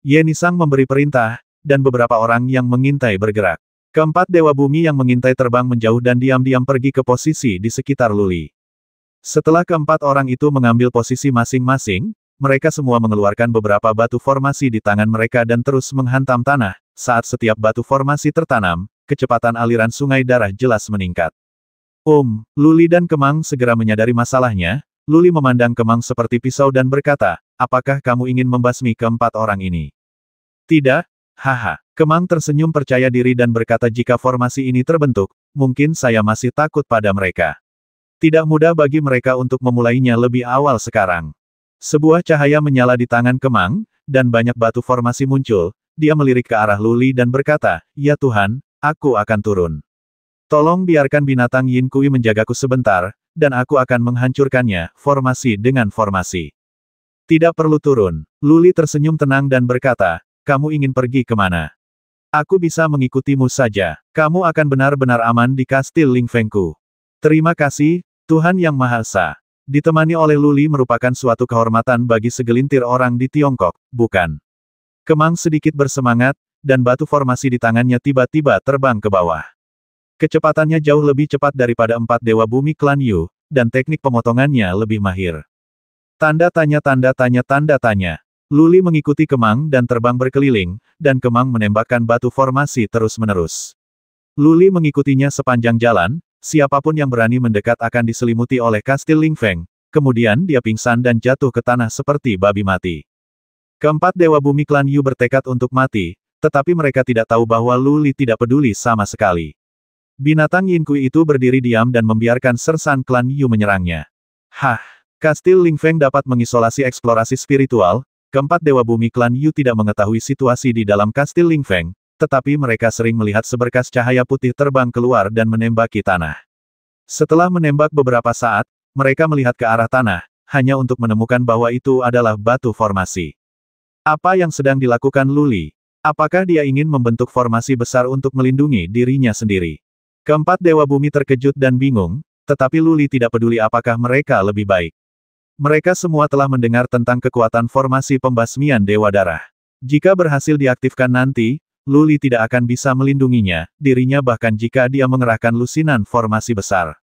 Yenisang memberi perintah, dan beberapa orang yang mengintai bergerak. Keempat Dewa Bumi yang mengintai terbang menjauh dan diam-diam pergi ke posisi di sekitar Luli. Setelah keempat orang itu mengambil posisi masing-masing, mereka semua mengeluarkan beberapa batu formasi di tangan mereka dan terus menghantam tanah. Saat setiap batu formasi tertanam, kecepatan aliran sungai darah jelas meningkat. um, Luli dan Kemang segera menyadari masalahnya, Luli memandang Kemang seperti pisau dan berkata, apakah kamu ingin membasmi keempat orang ini? Tidak, haha. Kemang tersenyum percaya diri dan berkata jika formasi ini terbentuk, mungkin saya masih takut pada mereka. Tidak mudah bagi mereka untuk memulainya lebih awal sekarang. Sebuah cahaya menyala di tangan Kemang, dan banyak batu formasi muncul, dia melirik ke arah Luli dan berkata, Ya Tuhan, aku akan turun. Tolong biarkan binatang Yin Kui menjagaku sebentar, dan aku akan menghancurkannya, formasi dengan formasi. Tidak perlu turun. Luli tersenyum tenang dan berkata, kamu ingin pergi kemana? Aku bisa mengikutimu saja. Kamu akan benar-benar aman di kastil Lingfengku. Terima kasih, Tuhan Yang Maha Esa. Ditemani oleh Luli merupakan suatu kehormatan bagi segelintir orang di Tiongkok, bukan? Kemang sedikit bersemangat, dan batu formasi di tangannya tiba-tiba terbang ke bawah. Kecepatannya jauh lebih cepat daripada empat dewa bumi klan Yu, dan teknik pemotongannya lebih mahir. Tanda tanya tanda tanya tanda tanya. Luli mengikuti Kemang dan terbang berkeliling, dan Kemang menembakkan batu formasi terus-menerus. Luli mengikutinya sepanjang jalan, siapapun yang berani mendekat akan diselimuti oleh kastil Ling Feng, kemudian dia pingsan dan jatuh ke tanah seperti babi mati. Keempat Dewa Bumi Klan Yu bertekad untuk mati, tetapi mereka tidak tahu bahwa Luli tidak peduli sama sekali. Binatang Yin Kui itu berdiri diam dan membiarkan Sersan Klan Yu menyerangnya. Hah! Kastil Ling Feng dapat mengisolasi eksplorasi spiritual, keempat Dewa Bumi Klan Yu tidak mengetahui situasi di dalam Kastil Ling Feng, tetapi mereka sering melihat seberkas cahaya putih terbang keluar dan menembaki tanah. Setelah menembak beberapa saat, mereka melihat ke arah tanah, hanya untuk menemukan bahwa itu adalah batu formasi. Apa yang sedang dilakukan Luli? Apakah dia ingin membentuk formasi besar untuk melindungi dirinya sendiri? Keempat Dewa Bumi terkejut dan bingung, tetapi Luli tidak peduli apakah mereka lebih baik. Mereka semua telah mendengar tentang kekuatan formasi pembasmian Dewa Darah. Jika berhasil diaktifkan nanti, Luli tidak akan bisa melindunginya, dirinya bahkan jika dia mengerahkan lusinan formasi besar.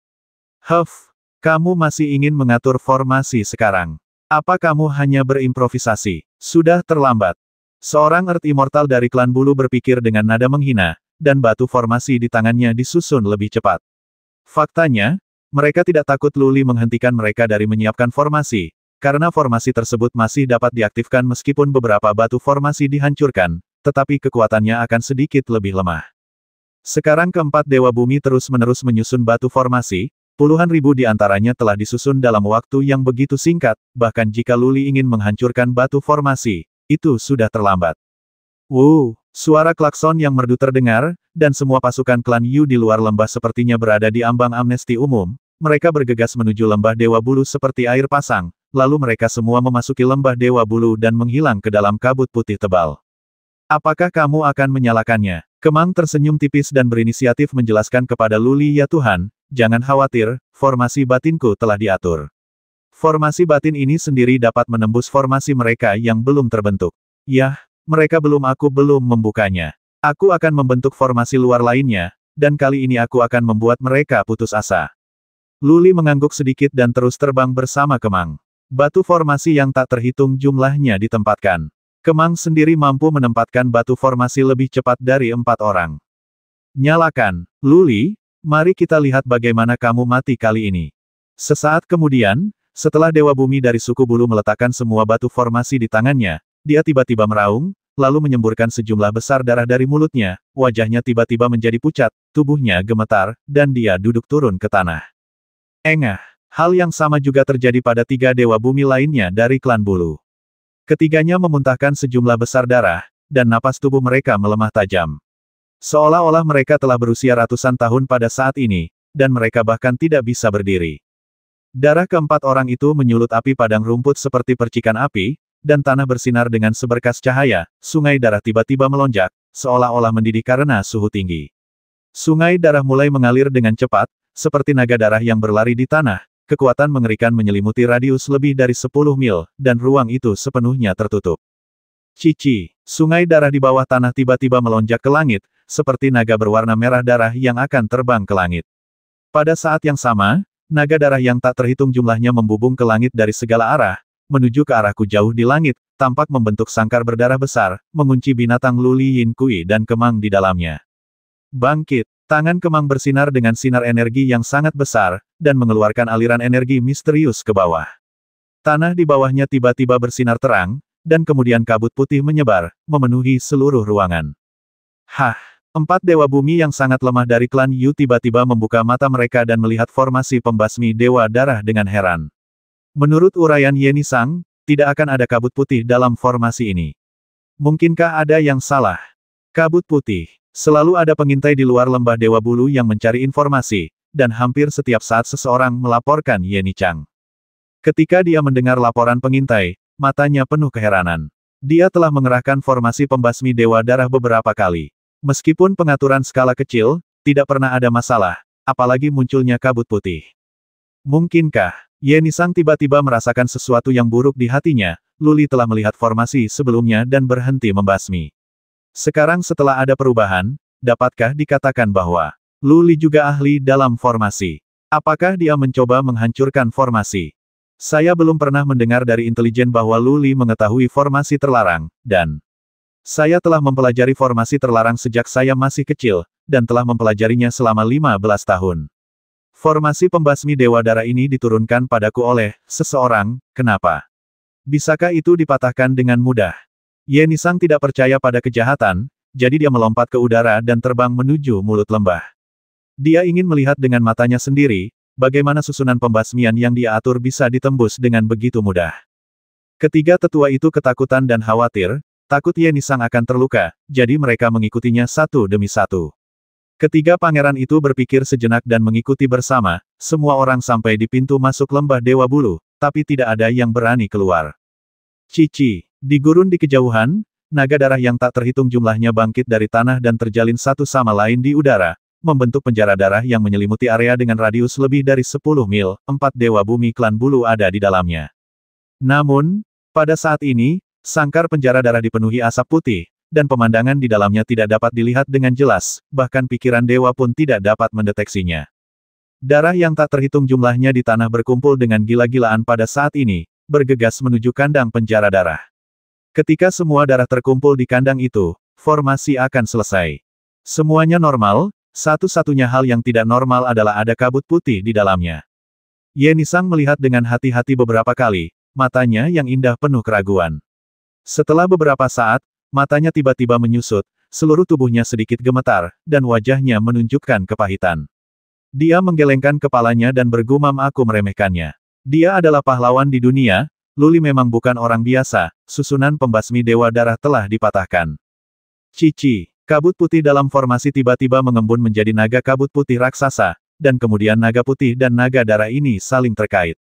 Huff, kamu masih ingin mengatur formasi sekarang. Apa kamu hanya berimprovisasi? Sudah terlambat. Seorang Earth Immortal dari klan bulu berpikir dengan nada menghina, dan batu formasi di tangannya disusun lebih cepat. Faktanya, mereka tidak takut Luli menghentikan mereka dari menyiapkan formasi, karena formasi tersebut masih dapat diaktifkan meskipun beberapa batu formasi dihancurkan, tetapi kekuatannya akan sedikit lebih lemah. Sekarang keempat Dewa Bumi terus-menerus menyusun batu formasi, puluhan ribu di antaranya telah disusun dalam waktu yang begitu singkat, bahkan jika Luli ingin menghancurkan batu formasi, itu sudah terlambat. Wow, suara klakson yang merdu terdengar, dan semua pasukan klan Yu di luar lembah sepertinya berada di ambang amnesti umum, mereka bergegas menuju lembah Dewa Bulu seperti air pasang, lalu mereka semua memasuki lembah Dewa Bulu dan menghilang ke dalam kabut putih tebal. Apakah kamu akan menyalakannya? Kemang tersenyum tipis dan berinisiatif menjelaskan kepada Luli ya Tuhan, jangan khawatir, formasi batinku telah diatur. Formasi batin ini sendiri dapat menembus formasi mereka yang belum terbentuk. Yah, mereka belum aku belum membukanya. Aku akan membentuk formasi luar lainnya, dan kali ini aku akan membuat mereka putus asa. Luli mengangguk sedikit dan terus terbang bersama Kemang. Batu formasi yang tak terhitung jumlahnya ditempatkan. Kemang sendiri mampu menempatkan batu formasi lebih cepat dari empat orang. Nyalakan, Luli, mari kita lihat bagaimana kamu mati kali ini. Sesaat kemudian, setelah Dewa Bumi dari suku bulu meletakkan semua batu formasi di tangannya, dia tiba-tiba meraung, lalu menyemburkan sejumlah besar darah dari mulutnya, wajahnya tiba-tiba menjadi pucat, tubuhnya gemetar, dan dia duduk turun ke tanah. Engah. Hal yang sama juga terjadi pada tiga dewa bumi lainnya dari klan bulu. Ketiganya memuntahkan sejumlah besar darah, dan napas tubuh mereka melemah tajam. Seolah-olah mereka telah berusia ratusan tahun pada saat ini, dan mereka bahkan tidak bisa berdiri. Darah keempat orang itu menyulut api padang rumput seperti percikan api, dan tanah bersinar dengan seberkas cahaya, sungai darah tiba-tiba melonjak, seolah-olah mendidih karena suhu tinggi. Sungai darah mulai mengalir dengan cepat, seperti naga darah yang berlari di tanah, kekuatan mengerikan menyelimuti radius lebih dari 10 mil, dan ruang itu sepenuhnya tertutup. Cici, sungai darah di bawah tanah tiba-tiba melonjak ke langit, seperti naga berwarna merah darah yang akan terbang ke langit. Pada saat yang sama, naga darah yang tak terhitung jumlahnya membubung ke langit dari segala arah, menuju ke arahku jauh di langit, tampak membentuk sangkar berdarah besar, mengunci binatang Luli Yin Kui dan Kemang di dalamnya. Bangkit, Tangan Kemang bersinar dengan sinar energi yang sangat besar, dan mengeluarkan aliran energi misterius ke bawah. Tanah di bawahnya tiba-tiba bersinar terang, dan kemudian kabut putih menyebar, memenuhi seluruh ruangan. Hah! Empat dewa bumi yang sangat lemah dari klan Yu tiba-tiba membuka mata mereka dan melihat formasi pembasmi dewa darah dengan heran. Menurut uraian Yeni Sang, tidak akan ada kabut putih dalam formasi ini. Mungkinkah ada yang salah? Kabut putih. Selalu ada pengintai di luar lembah Dewa Bulu yang mencari informasi, dan hampir setiap saat seseorang melaporkan Yeni Chang. Ketika dia mendengar laporan pengintai, matanya penuh keheranan. Dia telah mengerahkan formasi pembasmi Dewa Darah beberapa kali. Meskipun pengaturan skala kecil, tidak pernah ada masalah, apalagi munculnya kabut putih. Mungkinkah, Yeni Sang tiba-tiba merasakan sesuatu yang buruk di hatinya, Luli telah melihat formasi sebelumnya dan berhenti membasmi. Sekarang setelah ada perubahan, dapatkah dikatakan bahwa Luli juga ahli dalam formasi? Apakah dia mencoba menghancurkan formasi? Saya belum pernah mendengar dari intelijen bahwa Luli mengetahui formasi terlarang, dan saya telah mempelajari formasi terlarang sejak saya masih kecil, dan telah mempelajarinya selama 15 tahun. Formasi pembasmi Dewa darah ini diturunkan padaku oleh seseorang, kenapa? Bisakah itu dipatahkan dengan mudah? Yenisang tidak percaya pada kejahatan, jadi dia melompat ke udara dan terbang menuju mulut lembah. Dia ingin melihat dengan matanya sendiri, bagaimana susunan pembasmian yang dia atur bisa ditembus dengan begitu mudah. Ketiga tetua itu ketakutan dan khawatir, takut Yenisang akan terluka, jadi mereka mengikutinya satu demi satu. Ketiga pangeran itu berpikir sejenak dan mengikuti bersama, semua orang sampai di pintu masuk lembah Dewa Bulu, tapi tidak ada yang berani keluar. Cici, di gurun di kejauhan, naga darah yang tak terhitung jumlahnya bangkit dari tanah dan terjalin satu sama lain di udara, membentuk penjara darah yang menyelimuti area dengan radius lebih dari 10 mil, empat dewa bumi klan bulu ada di dalamnya. Namun, pada saat ini, sangkar penjara darah dipenuhi asap putih, dan pemandangan di dalamnya tidak dapat dilihat dengan jelas, bahkan pikiran dewa pun tidak dapat mendeteksinya. Darah yang tak terhitung jumlahnya di tanah berkumpul dengan gila-gilaan pada saat ini, bergegas menuju kandang penjara darah. Ketika semua darah terkumpul di kandang itu, formasi akan selesai. Semuanya normal, satu-satunya hal yang tidak normal adalah ada kabut putih di dalamnya. Yenisang melihat dengan hati-hati beberapa kali, matanya yang indah penuh keraguan. Setelah beberapa saat, matanya tiba-tiba menyusut, seluruh tubuhnya sedikit gemetar, dan wajahnya menunjukkan kepahitan. Dia menggelengkan kepalanya dan bergumam aku meremehkannya. Dia adalah pahlawan di dunia, Luli memang bukan orang biasa, susunan pembasmi Dewa Darah telah dipatahkan. Cici, kabut putih dalam formasi tiba-tiba mengembun menjadi naga kabut putih raksasa, dan kemudian naga putih dan naga darah ini saling terkait.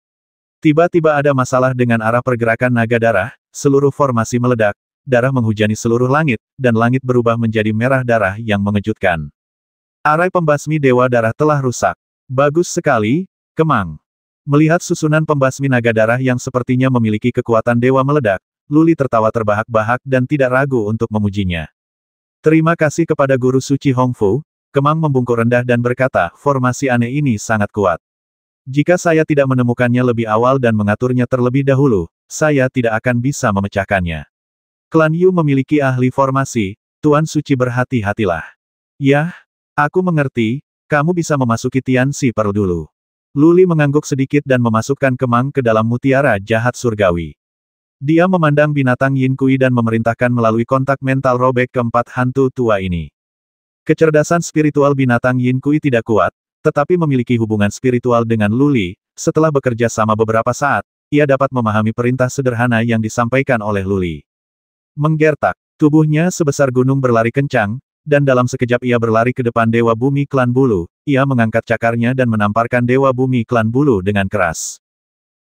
Tiba-tiba ada masalah dengan arah pergerakan naga darah, seluruh formasi meledak, darah menghujani seluruh langit, dan langit berubah menjadi merah darah yang mengejutkan. Arai pembasmi Dewa Darah telah rusak. Bagus sekali, Kemang. Melihat susunan pembasmi naga darah yang sepertinya memiliki kekuatan dewa meledak, Luli tertawa terbahak-bahak dan tidak ragu untuk memujinya. Terima kasih kepada Guru Suci Hongfu, Kemang membungkuk rendah dan berkata, formasi aneh ini sangat kuat. Jika saya tidak menemukannya lebih awal dan mengaturnya terlebih dahulu, saya tidak akan bisa memecahkannya. Klan Yu memiliki ahli formasi, Tuan Suci berhati-hatilah. Yah, aku mengerti, kamu bisa memasuki Tian Si Perl dulu. Luli mengangguk sedikit dan memasukkan kemang ke dalam mutiara jahat surgawi. Dia memandang binatang Yin Kui dan memerintahkan melalui kontak mental robek keempat hantu tua ini. Kecerdasan spiritual binatang Yin Kui tidak kuat, tetapi memiliki hubungan spiritual dengan Luli, setelah bekerja sama beberapa saat, ia dapat memahami perintah sederhana yang disampaikan oleh Luli. Menggertak, tubuhnya sebesar gunung berlari kencang, dan dalam sekejap ia berlari ke depan Dewa Bumi Klan Bulu, ia mengangkat cakarnya dan menamparkan Dewa Bumi Klan Bulu dengan keras.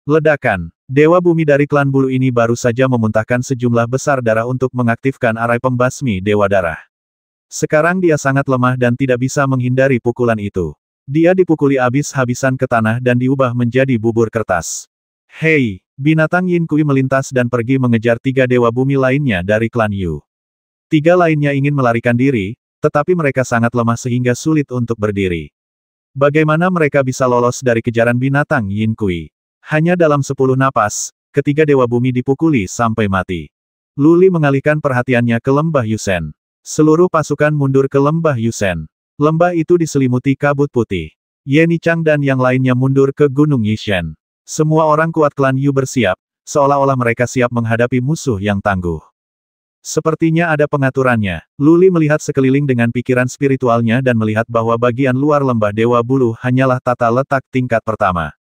Ledakan. Dewa Bumi dari Klan Bulu ini baru saja memuntahkan sejumlah besar darah untuk mengaktifkan arai pembasmi Dewa Darah. Sekarang dia sangat lemah dan tidak bisa menghindari pukulan itu. Dia dipukuli habis-habisan ke tanah dan diubah menjadi bubur kertas. Hei! Binatang Yin Kui melintas dan pergi mengejar tiga dewa bumi lainnya dari klan Yu. Tiga lainnya ingin melarikan diri, tetapi mereka sangat lemah sehingga sulit untuk berdiri. Bagaimana mereka bisa lolos dari kejaran binatang Yin Kui? Hanya dalam sepuluh napas, ketiga Dewa Bumi dipukuli sampai mati. Luli mengalihkan perhatiannya ke lembah Yusen. Seluruh pasukan mundur ke lembah Yusen. Lembah itu diselimuti kabut putih. Yeni Chang dan yang lainnya mundur ke Gunung Yishen. Semua orang kuat klan Yu bersiap, seolah-olah mereka siap menghadapi musuh yang tangguh. Sepertinya ada pengaturannya. Luli melihat sekeliling dengan pikiran spiritualnya dan melihat bahwa bagian luar lembah Dewa Bulu hanyalah tata letak tingkat pertama.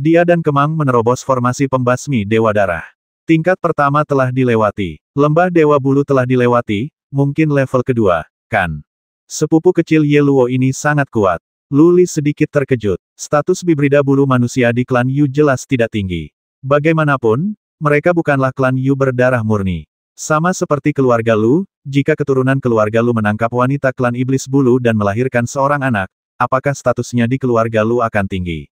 Dia dan Kemang menerobos formasi pembasmi Dewa Darah. Tingkat pertama telah dilewati. Lembah Dewa Bulu telah dilewati, mungkin level kedua, kan? Sepupu kecil Yeluo ini sangat kuat. Luli sedikit terkejut. Status bibrida bulu manusia di klan Yu jelas tidak tinggi. Bagaimanapun, mereka bukanlah klan Yu berdarah murni. Sama seperti keluarga Lu, jika keturunan keluarga Lu menangkap wanita klan iblis bulu dan melahirkan seorang anak, apakah statusnya di keluarga Lu akan tinggi?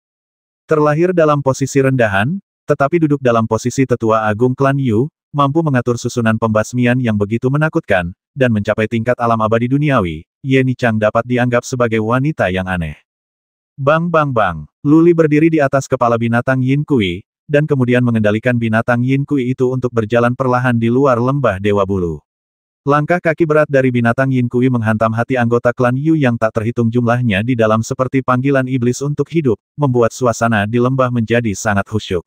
Terlahir dalam posisi rendahan, tetapi duduk dalam posisi tetua agung klan Yu, mampu mengatur susunan pembasmian yang begitu menakutkan, dan mencapai tingkat alam abadi duniawi, Yeni Chang dapat dianggap sebagai wanita yang aneh. Bang bang bang, Luli berdiri di atas kepala binatang Yin Kui, dan kemudian mengendalikan binatang Yin Kui itu untuk berjalan perlahan di luar lembah Dewa Bulu. Langkah kaki berat dari binatang Yin Kui menghantam hati anggota klan Yu yang tak terhitung jumlahnya di dalam seperti panggilan iblis untuk hidup, membuat suasana di lembah menjadi sangat khusyuk.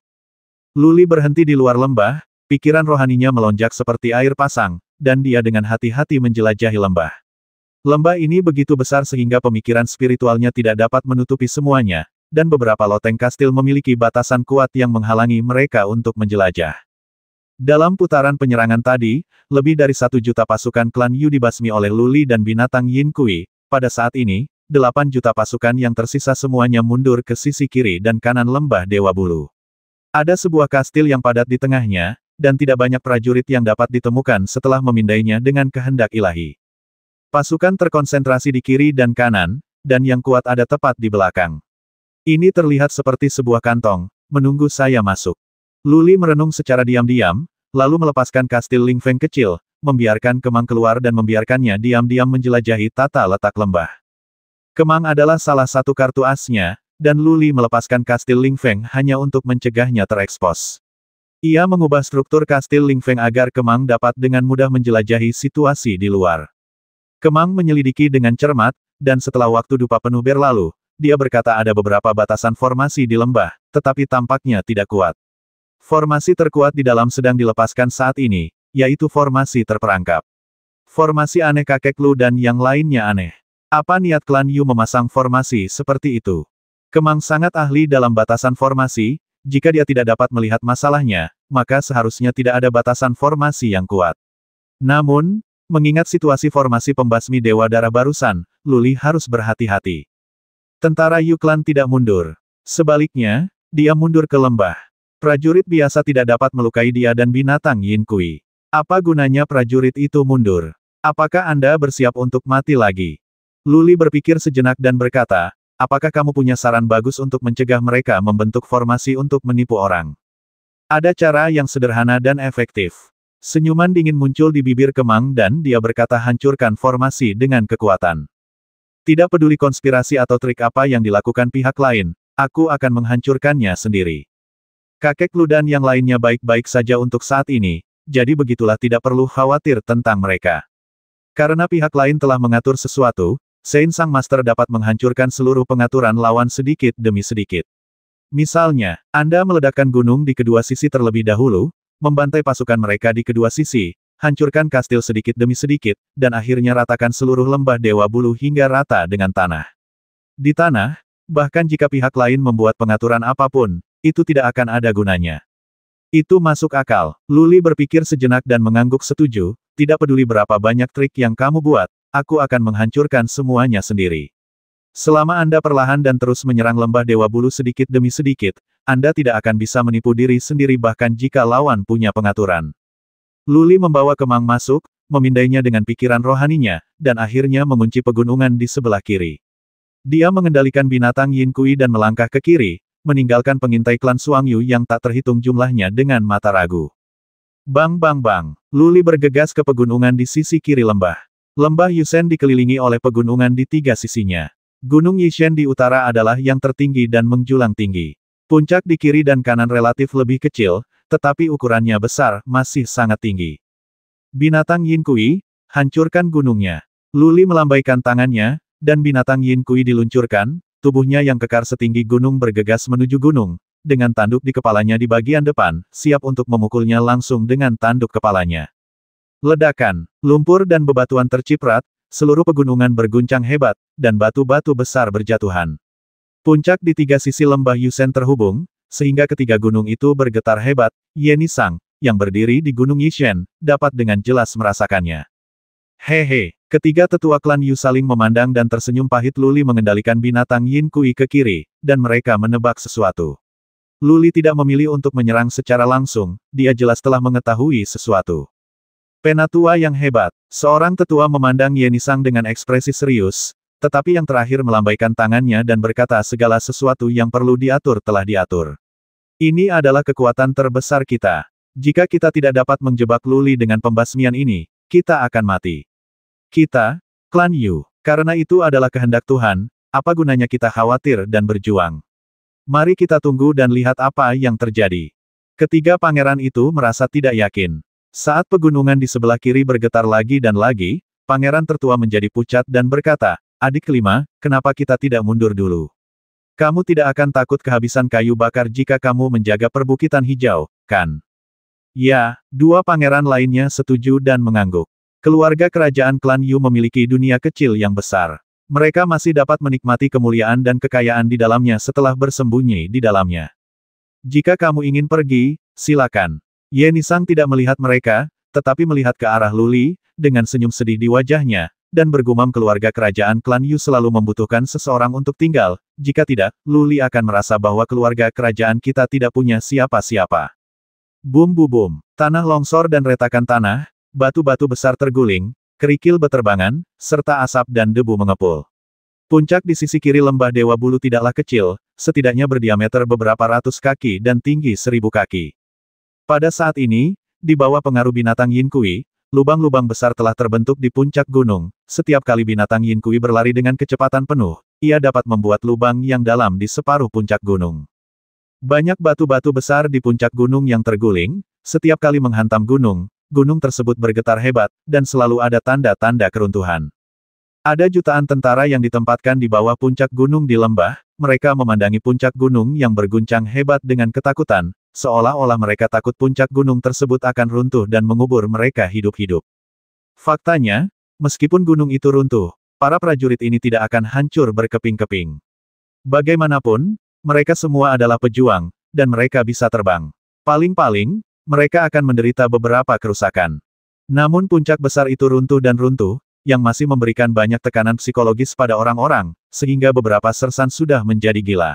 Luli berhenti di luar lembah, pikiran rohaninya melonjak seperti air pasang, dan dia dengan hati-hati menjelajahi lembah. Lembah ini begitu besar sehingga pemikiran spiritualnya tidak dapat menutupi semuanya, dan beberapa loteng kastil memiliki batasan kuat yang menghalangi mereka untuk menjelajah. Dalam putaran penyerangan tadi, lebih dari satu juta pasukan klan Yu dibasmi oleh Luli dan binatang Yin Kui, pada saat ini, delapan juta pasukan yang tersisa semuanya mundur ke sisi kiri dan kanan lembah Dewa Bulu. Ada sebuah kastil yang padat di tengahnya, dan tidak banyak prajurit yang dapat ditemukan setelah memindainya dengan kehendak ilahi. Pasukan terkonsentrasi di kiri dan kanan, dan yang kuat ada tepat di belakang. Ini terlihat seperti sebuah kantong, menunggu saya masuk. Luli merenung secara diam-diam, lalu melepaskan kastil Ling Feng kecil, membiarkan Kemang keluar dan membiarkannya diam-diam menjelajahi tata letak lembah. Kemang adalah salah satu kartu asnya, dan Luli melepaskan kastil Ling Feng hanya untuk mencegahnya terekspos. Ia mengubah struktur kastil Ling Feng agar Kemang dapat dengan mudah menjelajahi situasi di luar. Kemang menyelidiki dengan cermat, dan setelah waktu dupa penuh berlalu, dia berkata ada beberapa batasan formasi di lembah, tetapi tampaknya tidak kuat. Formasi terkuat di dalam sedang dilepaskan saat ini, yaitu formasi terperangkap. Formasi aneh kakek Lu dan yang lainnya aneh. Apa niat klan Yu memasang formasi seperti itu? Kemang sangat ahli dalam batasan formasi, jika dia tidak dapat melihat masalahnya, maka seharusnya tidak ada batasan formasi yang kuat. Namun, mengingat situasi formasi pembasmi Dewa Darah barusan, Luli harus berhati-hati. Tentara Yuklan tidak mundur. Sebaliknya, dia mundur ke lembah. Prajurit biasa tidak dapat melukai dia dan binatang Yin Kui. Apa gunanya prajurit itu mundur? Apakah Anda bersiap untuk mati lagi? Luli berpikir sejenak dan berkata, apakah kamu punya saran bagus untuk mencegah mereka membentuk formasi untuk menipu orang? Ada cara yang sederhana dan efektif. Senyuman dingin muncul di bibir Kemang dan dia berkata hancurkan formasi dengan kekuatan. Tidak peduli konspirasi atau trik apa yang dilakukan pihak lain, aku akan menghancurkannya sendiri. Kakek Ludan yang lainnya baik-baik saja untuk saat ini, jadi begitulah tidak perlu khawatir tentang mereka. Karena pihak lain telah mengatur sesuatu, Sein Sang Master dapat menghancurkan seluruh pengaturan lawan sedikit demi sedikit. Misalnya, Anda meledakkan gunung di kedua sisi terlebih dahulu, membantai pasukan mereka di kedua sisi, hancurkan kastil sedikit demi sedikit, dan akhirnya ratakan seluruh lembah Dewa Bulu hingga rata dengan tanah. Di tanah, bahkan jika pihak lain membuat pengaturan apapun, itu tidak akan ada gunanya. Itu masuk akal. Luli berpikir sejenak dan mengangguk setuju, tidak peduli berapa banyak trik yang kamu buat, aku akan menghancurkan semuanya sendiri. Selama Anda perlahan dan terus menyerang lembah Dewa Bulu sedikit demi sedikit, Anda tidak akan bisa menipu diri sendiri bahkan jika lawan punya pengaturan. Luli membawa kemang masuk, memindainya dengan pikiran rohaninya, dan akhirnya mengunci pegunungan di sebelah kiri. Dia mengendalikan binatang Yin Kui dan melangkah ke kiri, meninggalkan pengintai klan Suang Yu yang tak terhitung jumlahnya dengan mata ragu. Bang bang bang, Luli bergegas ke pegunungan di sisi kiri lembah. Lembah Yusen dikelilingi oleh pegunungan di tiga sisinya. Gunung Yishen di utara adalah yang tertinggi dan menjulang tinggi. Puncak di kiri dan kanan relatif lebih kecil, tetapi ukurannya besar, masih sangat tinggi. Binatang Yin Kui, hancurkan gunungnya. Luli melambaikan tangannya, dan binatang Yin Kui diluncurkan, tubuhnya yang kekar setinggi gunung bergegas menuju gunung, dengan tanduk di kepalanya di bagian depan, siap untuk memukulnya langsung dengan tanduk kepalanya. Ledakan, lumpur dan bebatuan terciprat, seluruh pegunungan berguncang hebat, dan batu-batu besar berjatuhan. Puncak di tiga sisi lembah Yusen terhubung, sehingga ketiga gunung itu bergetar hebat, Yeni yang berdiri di Gunung Yishen, dapat dengan jelas merasakannya. Hehe, ketiga tetua klan Yu saling memandang dan tersenyum pahit Luli mengendalikan binatang Yin Kui ke kiri, dan mereka menebak sesuatu. Luli tidak memilih untuk menyerang secara langsung, dia jelas telah mengetahui sesuatu. Penatua yang hebat, seorang tetua memandang Yenisang dengan ekspresi serius, tetapi yang terakhir melambaikan tangannya dan berkata segala sesuatu yang perlu diatur telah diatur. Ini adalah kekuatan terbesar kita. Jika kita tidak dapat menjebak Luli dengan pembasmian ini, kita akan mati. Kita, klan Yu. Karena itu adalah kehendak Tuhan, apa gunanya kita khawatir dan berjuang? Mari kita tunggu dan lihat apa yang terjadi. Ketiga pangeran itu merasa tidak yakin. Saat pegunungan di sebelah kiri bergetar lagi dan lagi, pangeran tertua menjadi pucat dan berkata, Adik kelima, kenapa kita tidak mundur dulu? Kamu tidak akan takut kehabisan kayu bakar jika kamu menjaga perbukitan hijau, kan? Ya, dua pangeran lainnya setuju dan mengangguk. Keluarga kerajaan klan Yu memiliki dunia kecil yang besar. Mereka masih dapat menikmati kemuliaan dan kekayaan di dalamnya setelah bersembunyi di dalamnya. Jika kamu ingin pergi, silakan. Yenisang tidak melihat mereka, tetapi melihat ke arah Luli, dengan senyum sedih di wajahnya, dan bergumam keluarga kerajaan klan Yu selalu membutuhkan seseorang untuk tinggal, jika tidak, Luli akan merasa bahwa keluarga kerajaan kita tidak punya siapa-siapa. Bum bu bum, tanah longsor dan retakan tanah, batu-batu besar terguling, kerikil beterbangan, serta asap dan debu mengepul. Puncak di sisi kiri lembah Dewa Bulu tidaklah kecil, setidaknya berdiameter beberapa ratus kaki dan tinggi seribu kaki. Pada saat ini, di bawah pengaruh binatang Yin Kui, lubang-lubang besar telah terbentuk di puncak gunung. Setiap kali binatang Yin Kui berlari dengan kecepatan penuh, ia dapat membuat lubang yang dalam di separuh puncak gunung. Banyak batu-batu besar di puncak gunung yang terguling, setiap kali menghantam gunung, gunung tersebut bergetar hebat, dan selalu ada tanda-tanda keruntuhan. Ada jutaan tentara yang ditempatkan di bawah puncak gunung di lembah, mereka memandangi puncak gunung yang berguncang hebat dengan ketakutan, seolah-olah mereka takut puncak gunung tersebut akan runtuh dan mengubur mereka hidup-hidup. Faktanya, meskipun gunung itu runtuh, para prajurit ini tidak akan hancur berkeping-keping. Bagaimanapun, mereka semua adalah pejuang, dan mereka bisa terbang. Paling-paling, mereka akan menderita beberapa kerusakan. Namun puncak besar itu runtuh dan runtuh, yang masih memberikan banyak tekanan psikologis pada orang-orang, sehingga beberapa sersan sudah menjadi gila.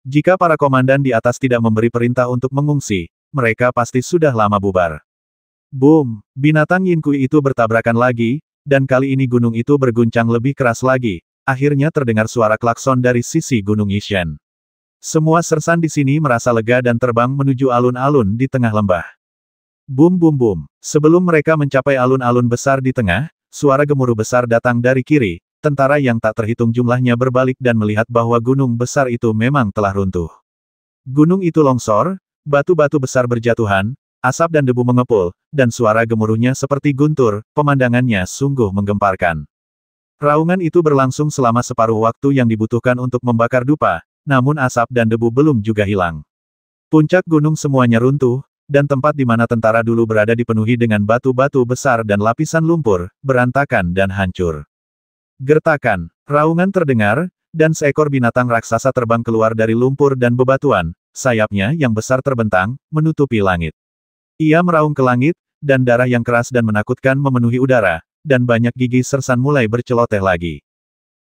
Jika para komandan di atas tidak memberi perintah untuk mengungsi, mereka pasti sudah lama bubar. Boom! Binatang Yin Kui itu bertabrakan lagi, dan kali ini gunung itu berguncang lebih keras lagi, akhirnya terdengar suara klakson dari sisi gunung Yishen. Semua sersan di sini merasa lega dan terbang menuju alun-alun di tengah lembah. Boom, boom, boom! Sebelum mereka mencapai alun-alun besar di tengah, suara gemuruh besar datang dari kiri, Tentara yang tak terhitung jumlahnya berbalik dan melihat bahwa gunung besar itu memang telah runtuh. Gunung itu longsor, batu-batu besar berjatuhan, asap dan debu mengepul, dan suara gemuruhnya seperti guntur, pemandangannya sungguh menggemparkan. Raungan itu berlangsung selama separuh waktu yang dibutuhkan untuk membakar dupa, namun asap dan debu belum juga hilang. Puncak gunung semuanya runtuh, dan tempat di mana tentara dulu berada dipenuhi dengan batu-batu besar dan lapisan lumpur, berantakan dan hancur. Gertakan, raungan terdengar, dan seekor binatang raksasa terbang keluar dari lumpur dan bebatuan, sayapnya yang besar terbentang, menutupi langit. Ia meraung ke langit, dan darah yang keras dan menakutkan memenuhi udara, dan banyak gigi sersan mulai berceloteh lagi.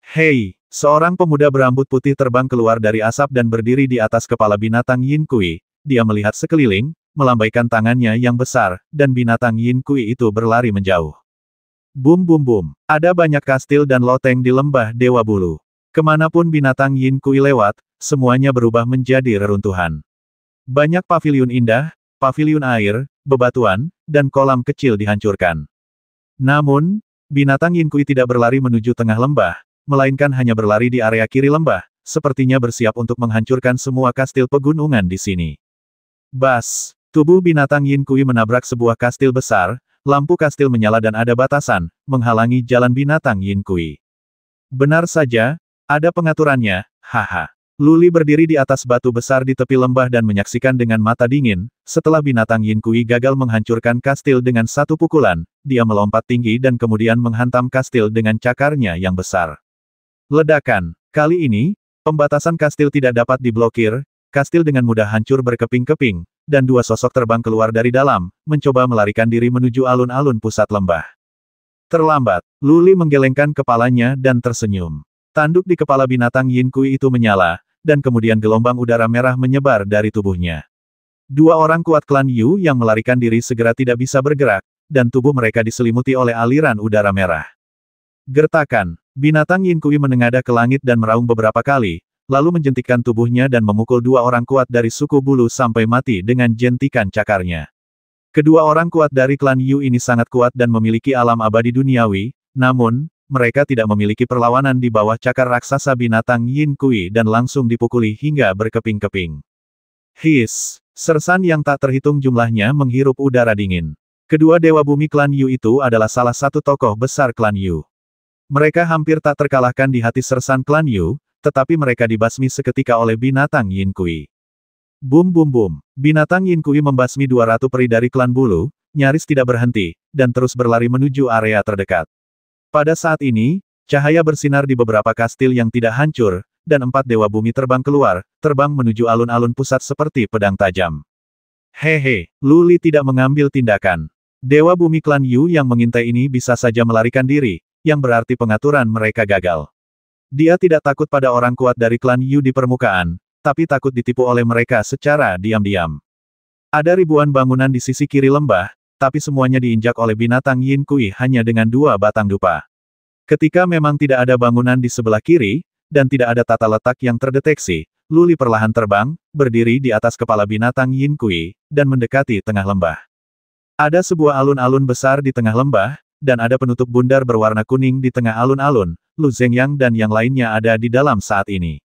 Hei, seorang pemuda berambut putih terbang keluar dari asap dan berdiri di atas kepala binatang Yin Kui, dia melihat sekeliling, melambaikan tangannya yang besar, dan binatang Yin Kui itu berlari menjauh. Bum bum bum. Ada banyak kastil dan loteng di lembah Dewa Bulu. Kemanapun binatang Yin Kui lewat, semuanya berubah menjadi reruntuhan. Banyak paviliun indah, paviliun air, bebatuan, dan kolam kecil dihancurkan. Namun, binatang Yin Kui tidak berlari menuju tengah lembah, melainkan hanya berlari di area kiri lembah, sepertinya bersiap untuk menghancurkan semua kastil pegunungan di sini. Bas, tubuh binatang Yin Kui menabrak sebuah kastil besar, Lampu kastil menyala dan ada batasan, menghalangi jalan binatang Yin Kui. Benar saja, ada pengaturannya, haha. Luli berdiri di atas batu besar di tepi lembah dan menyaksikan dengan mata dingin, setelah binatang Yin Kui gagal menghancurkan kastil dengan satu pukulan, dia melompat tinggi dan kemudian menghantam kastil dengan cakarnya yang besar. Ledakan. Kali ini, pembatasan kastil tidak dapat diblokir, kastil dengan mudah hancur berkeping-keping, dan dua sosok terbang keluar dari dalam, mencoba melarikan diri menuju alun-alun pusat lembah. Terlambat, Luli menggelengkan kepalanya dan tersenyum. Tanduk di kepala binatang Yin Kui itu menyala, dan kemudian gelombang udara merah menyebar dari tubuhnya. Dua orang kuat klan Yu yang melarikan diri segera tidak bisa bergerak, dan tubuh mereka diselimuti oleh aliran udara merah. Gertakan, binatang Yin Kui menengadah ke langit dan meraung beberapa kali, lalu menjentikan tubuhnya dan memukul dua orang kuat dari suku bulu sampai mati dengan jentikan cakarnya. Kedua orang kuat dari klan Yu ini sangat kuat dan memiliki alam abadi duniawi, namun, mereka tidak memiliki perlawanan di bawah cakar raksasa binatang Yin Kui dan langsung dipukuli hingga berkeping-keping. His, sersan yang tak terhitung jumlahnya menghirup udara dingin. Kedua dewa bumi klan Yu itu adalah salah satu tokoh besar klan Yu. Mereka hampir tak terkalahkan di hati sersan klan Yu, tetapi mereka dibasmi seketika oleh binatang Yin Kui. Bum bum bum, binatang Yin Kui membasmi dua ratus peri dari klan bulu, nyaris tidak berhenti, dan terus berlari menuju area terdekat. Pada saat ini, cahaya bersinar di beberapa kastil yang tidak hancur, dan empat dewa bumi terbang keluar, terbang menuju alun-alun pusat seperti pedang tajam. Hehe, Luli tidak mengambil tindakan. Dewa bumi klan Yu yang mengintai ini bisa saja melarikan diri, yang berarti pengaturan mereka gagal. Dia tidak takut pada orang kuat dari klan Yu di permukaan, tapi takut ditipu oleh mereka secara diam-diam. Ada ribuan bangunan di sisi kiri lembah, tapi semuanya diinjak oleh binatang Yin Kui hanya dengan dua batang dupa. Ketika memang tidak ada bangunan di sebelah kiri, dan tidak ada tata letak yang terdeteksi, Luli perlahan terbang, berdiri di atas kepala binatang Yin Kui, dan mendekati tengah lembah. Ada sebuah alun-alun besar di tengah lembah, dan ada penutup bundar berwarna kuning di tengah alun-alun, Lu Zhengyang dan yang lainnya ada di dalam saat ini.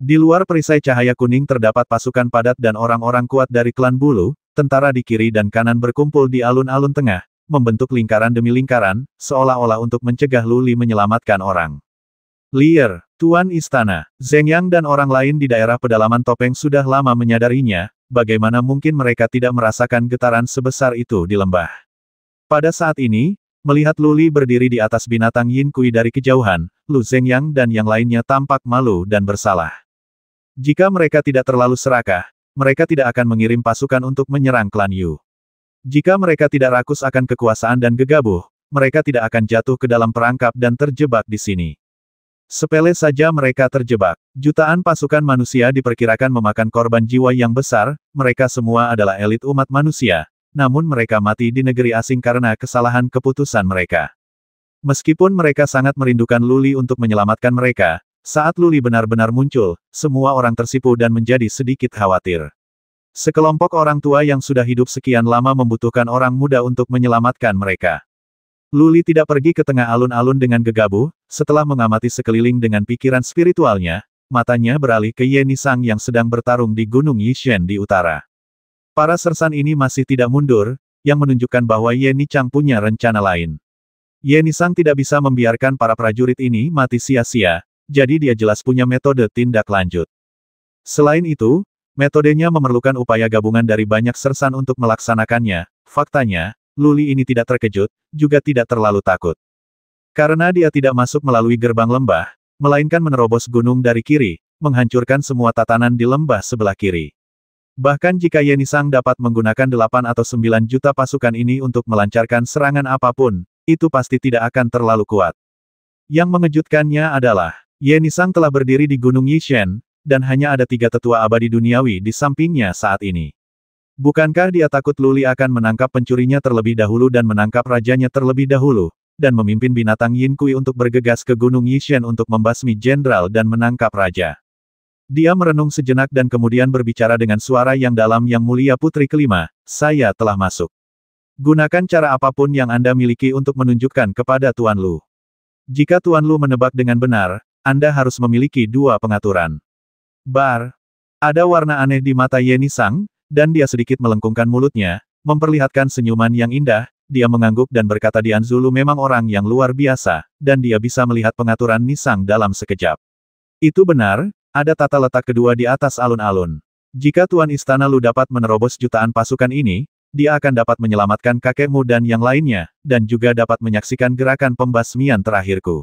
Di luar perisai cahaya kuning terdapat pasukan padat dan orang-orang kuat dari klan Bulu, tentara di kiri dan kanan berkumpul di alun-alun tengah, membentuk lingkaran demi lingkaran, seolah-olah untuk mencegah Luli menyelamatkan orang. Lier, Tuan Istana, Zeng dan orang lain di daerah pedalaman topeng sudah lama menyadarinya, bagaimana mungkin mereka tidak merasakan getaran sebesar itu di lembah. Pada saat ini, Melihat Luli berdiri di atas binatang Yin Kui dari kejauhan, Lu Zhengyang dan yang lainnya tampak malu dan bersalah. Jika mereka tidak terlalu serakah, mereka tidak akan mengirim pasukan untuk menyerang klan Yu. Jika mereka tidak rakus akan kekuasaan dan gegabah, mereka tidak akan jatuh ke dalam perangkap dan terjebak di sini. Sepele saja mereka terjebak. Jutaan pasukan manusia diperkirakan memakan korban jiwa yang besar, mereka semua adalah elit umat manusia, namun mereka mati di negeri asing karena kesalahan keputusan mereka. Meskipun mereka sangat merindukan Luli untuk menyelamatkan mereka, saat Luli benar-benar muncul, semua orang tersipu dan menjadi sedikit khawatir. Sekelompok orang tua yang sudah hidup sekian lama membutuhkan orang muda untuk menyelamatkan mereka. Luli tidak pergi ke tengah alun-alun dengan gegabah, setelah mengamati sekeliling dengan pikiran spiritualnya, matanya beralih ke Yeni yang sedang bertarung di Gunung Yishen di utara. Para sersan ini masih tidak mundur, yang menunjukkan bahwa Yeni Chang punya rencana lain. Yeni Sang tidak bisa membiarkan para prajurit ini mati sia-sia, jadi dia jelas punya metode tindak lanjut. Selain itu, metodenya memerlukan upaya gabungan dari banyak sersan untuk melaksanakannya. Faktanya, Luli ini tidak terkejut, juga tidak terlalu takut. Karena dia tidak masuk melalui gerbang lembah, melainkan menerobos gunung dari kiri, menghancurkan semua tatanan di lembah sebelah kiri. Bahkan jika Yenisang dapat menggunakan 8 atau 9 juta pasukan ini untuk melancarkan serangan apapun, itu pasti tidak akan terlalu kuat. Yang mengejutkannya adalah, Yenisang telah berdiri di Gunung Yishen, dan hanya ada tiga tetua abadi duniawi di sampingnya saat ini. Bukankah dia takut Luli akan menangkap pencurinya terlebih dahulu dan menangkap rajanya terlebih dahulu, dan memimpin binatang Yin Kui untuk bergegas ke Gunung Yishen untuk membasmi jenderal dan menangkap raja. Dia merenung sejenak dan kemudian berbicara dengan suara yang dalam yang mulia putri kelima, saya telah masuk. Gunakan cara apapun yang Anda miliki untuk menunjukkan kepada Tuan Lu. Jika Tuan Lu menebak dengan benar, Anda harus memiliki dua pengaturan. Bar. Ada warna aneh di mata Yeni Sang, dan dia sedikit melengkungkan mulutnya, memperlihatkan senyuman yang indah, dia mengangguk dan berkata Dian Zulu memang orang yang luar biasa, dan dia bisa melihat pengaturan Nisang dalam sekejap. Itu benar, ada tata letak kedua di atas alun-alun. Jika Tuan Istana Lu dapat menerobos jutaan pasukan ini, dia akan dapat menyelamatkan kakekmu dan yang lainnya, dan juga dapat menyaksikan gerakan pembasmian terakhirku.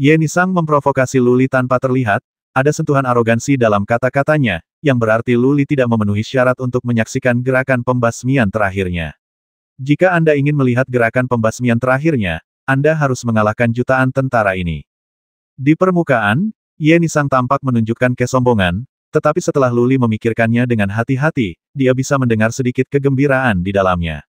Yenisang memprovokasi Luli tanpa terlihat, ada sentuhan arogansi dalam kata-katanya, yang berarti Luli tidak memenuhi syarat untuk menyaksikan gerakan pembasmian terakhirnya. Jika Anda ingin melihat gerakan pembasmian terakhirnya, Anda harus mengalahkan jutaan tentara ini. Di permukaan, Yenisang tampak menunjukkan kesombongan, tetapi setelah Luli memikirkannya dengan hati-hati, dia bisa mendengar sedikit kegembiraan di dalamnya.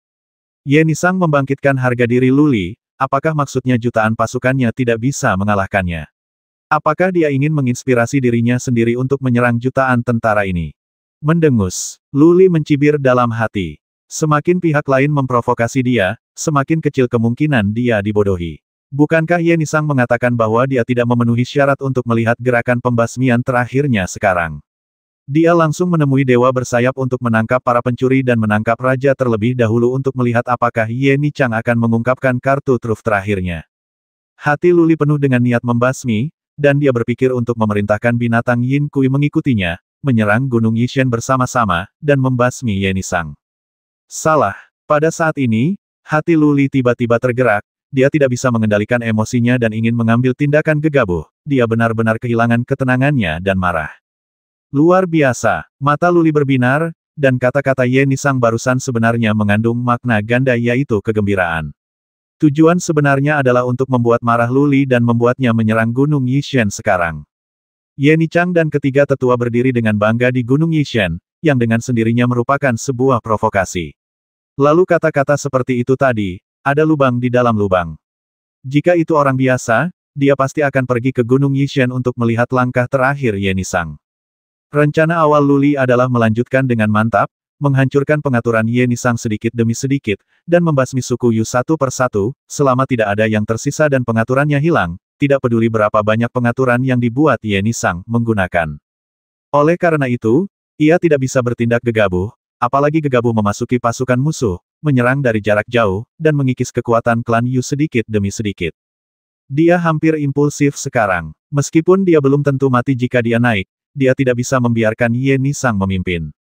Yenisang membangkitkan harga diri Luli, apakah maksudnya jutaan pasukannya tidak bisa mengalahkannya? Apakah dia ingin menginspirasi dirinya sendiri untuk menyerang jutaan tentara ini? Mendengus, Luli mencibir dalam hati. Semakin pihak lain memprovokasi dia, semakin kecil kemungkinan dia dibodohi. Bukankah Yenisang mengatakan bahwa dia tidak memenuhi syarat untuk melihat gerakan pembasmian terakhirnya sekarang? Dia langsung menemui dewa bersayap untuk menangkap para pencuri dan menangkap raja terlebih dahulu untuk melihat apakah Ye Chang akan mengungkapkan kartu truf terakhirnya. Hati Luli penuh dengan niat membasmi, dan dia berpikir untuk memerintahkan binatang Yin Kui mengikutinya, menyerang Gunung Yishen bersama-sama, dan membasmi Ye Nisang. Salah. Pada saat ini, hati Luli tiba-tiba tergerak, dia tidak bisa mengendalikan emosinya dan ingin mengambil tindakan gegabah. Dia benar-benar kehilangan ketenangannya dan marah. Luar biasa, mata Luli berbinar, dan kata-kata Nisang barusan sebenarnya mengandung makna ganda yaitu kegembiraan. Tujuan sebenarnya adalah untuk membuat marah Luli dan membuatnya menyerang Gunung Yishen sekarang. Yenichang dan ketiga tetua berdiri dengan bangga di Gunung Yishen, yang dengan sendirinya merupakan sebuah provokasi. Lalu kata-kata seperti itu tadi, ada lubang di dalam lubang. Jika itu orang biasa, dia pasti akan pergi ke Gunung Yishen untuk melihat langkah terakhir Yenisang. Rencana awal Luli adalah melanjutkan dengan mantap, menghancurkan pengaturan Yenisang sedikit demi sedikit, dan membasmi suku Yu satu persatu, selama tidak ada yang tersisa dan pengaturannya hilang, tidak peduli berapa banyak pengaturan yang dibuat Yenisang menggunakan. Oleh karena itu, ia tidak bisa bertindak gegabah, apalagi gegabah memasuki pasukan musuh, menyerang dari jarak jauh, dan mengikis kekuatan klan Yu sedikit demi sedikit. Dia hampir impulsif sekarang. Meskipun dia belum tentu mati jika dia naik, dia tidak bisa membiarkan Ye Nisang memimpin.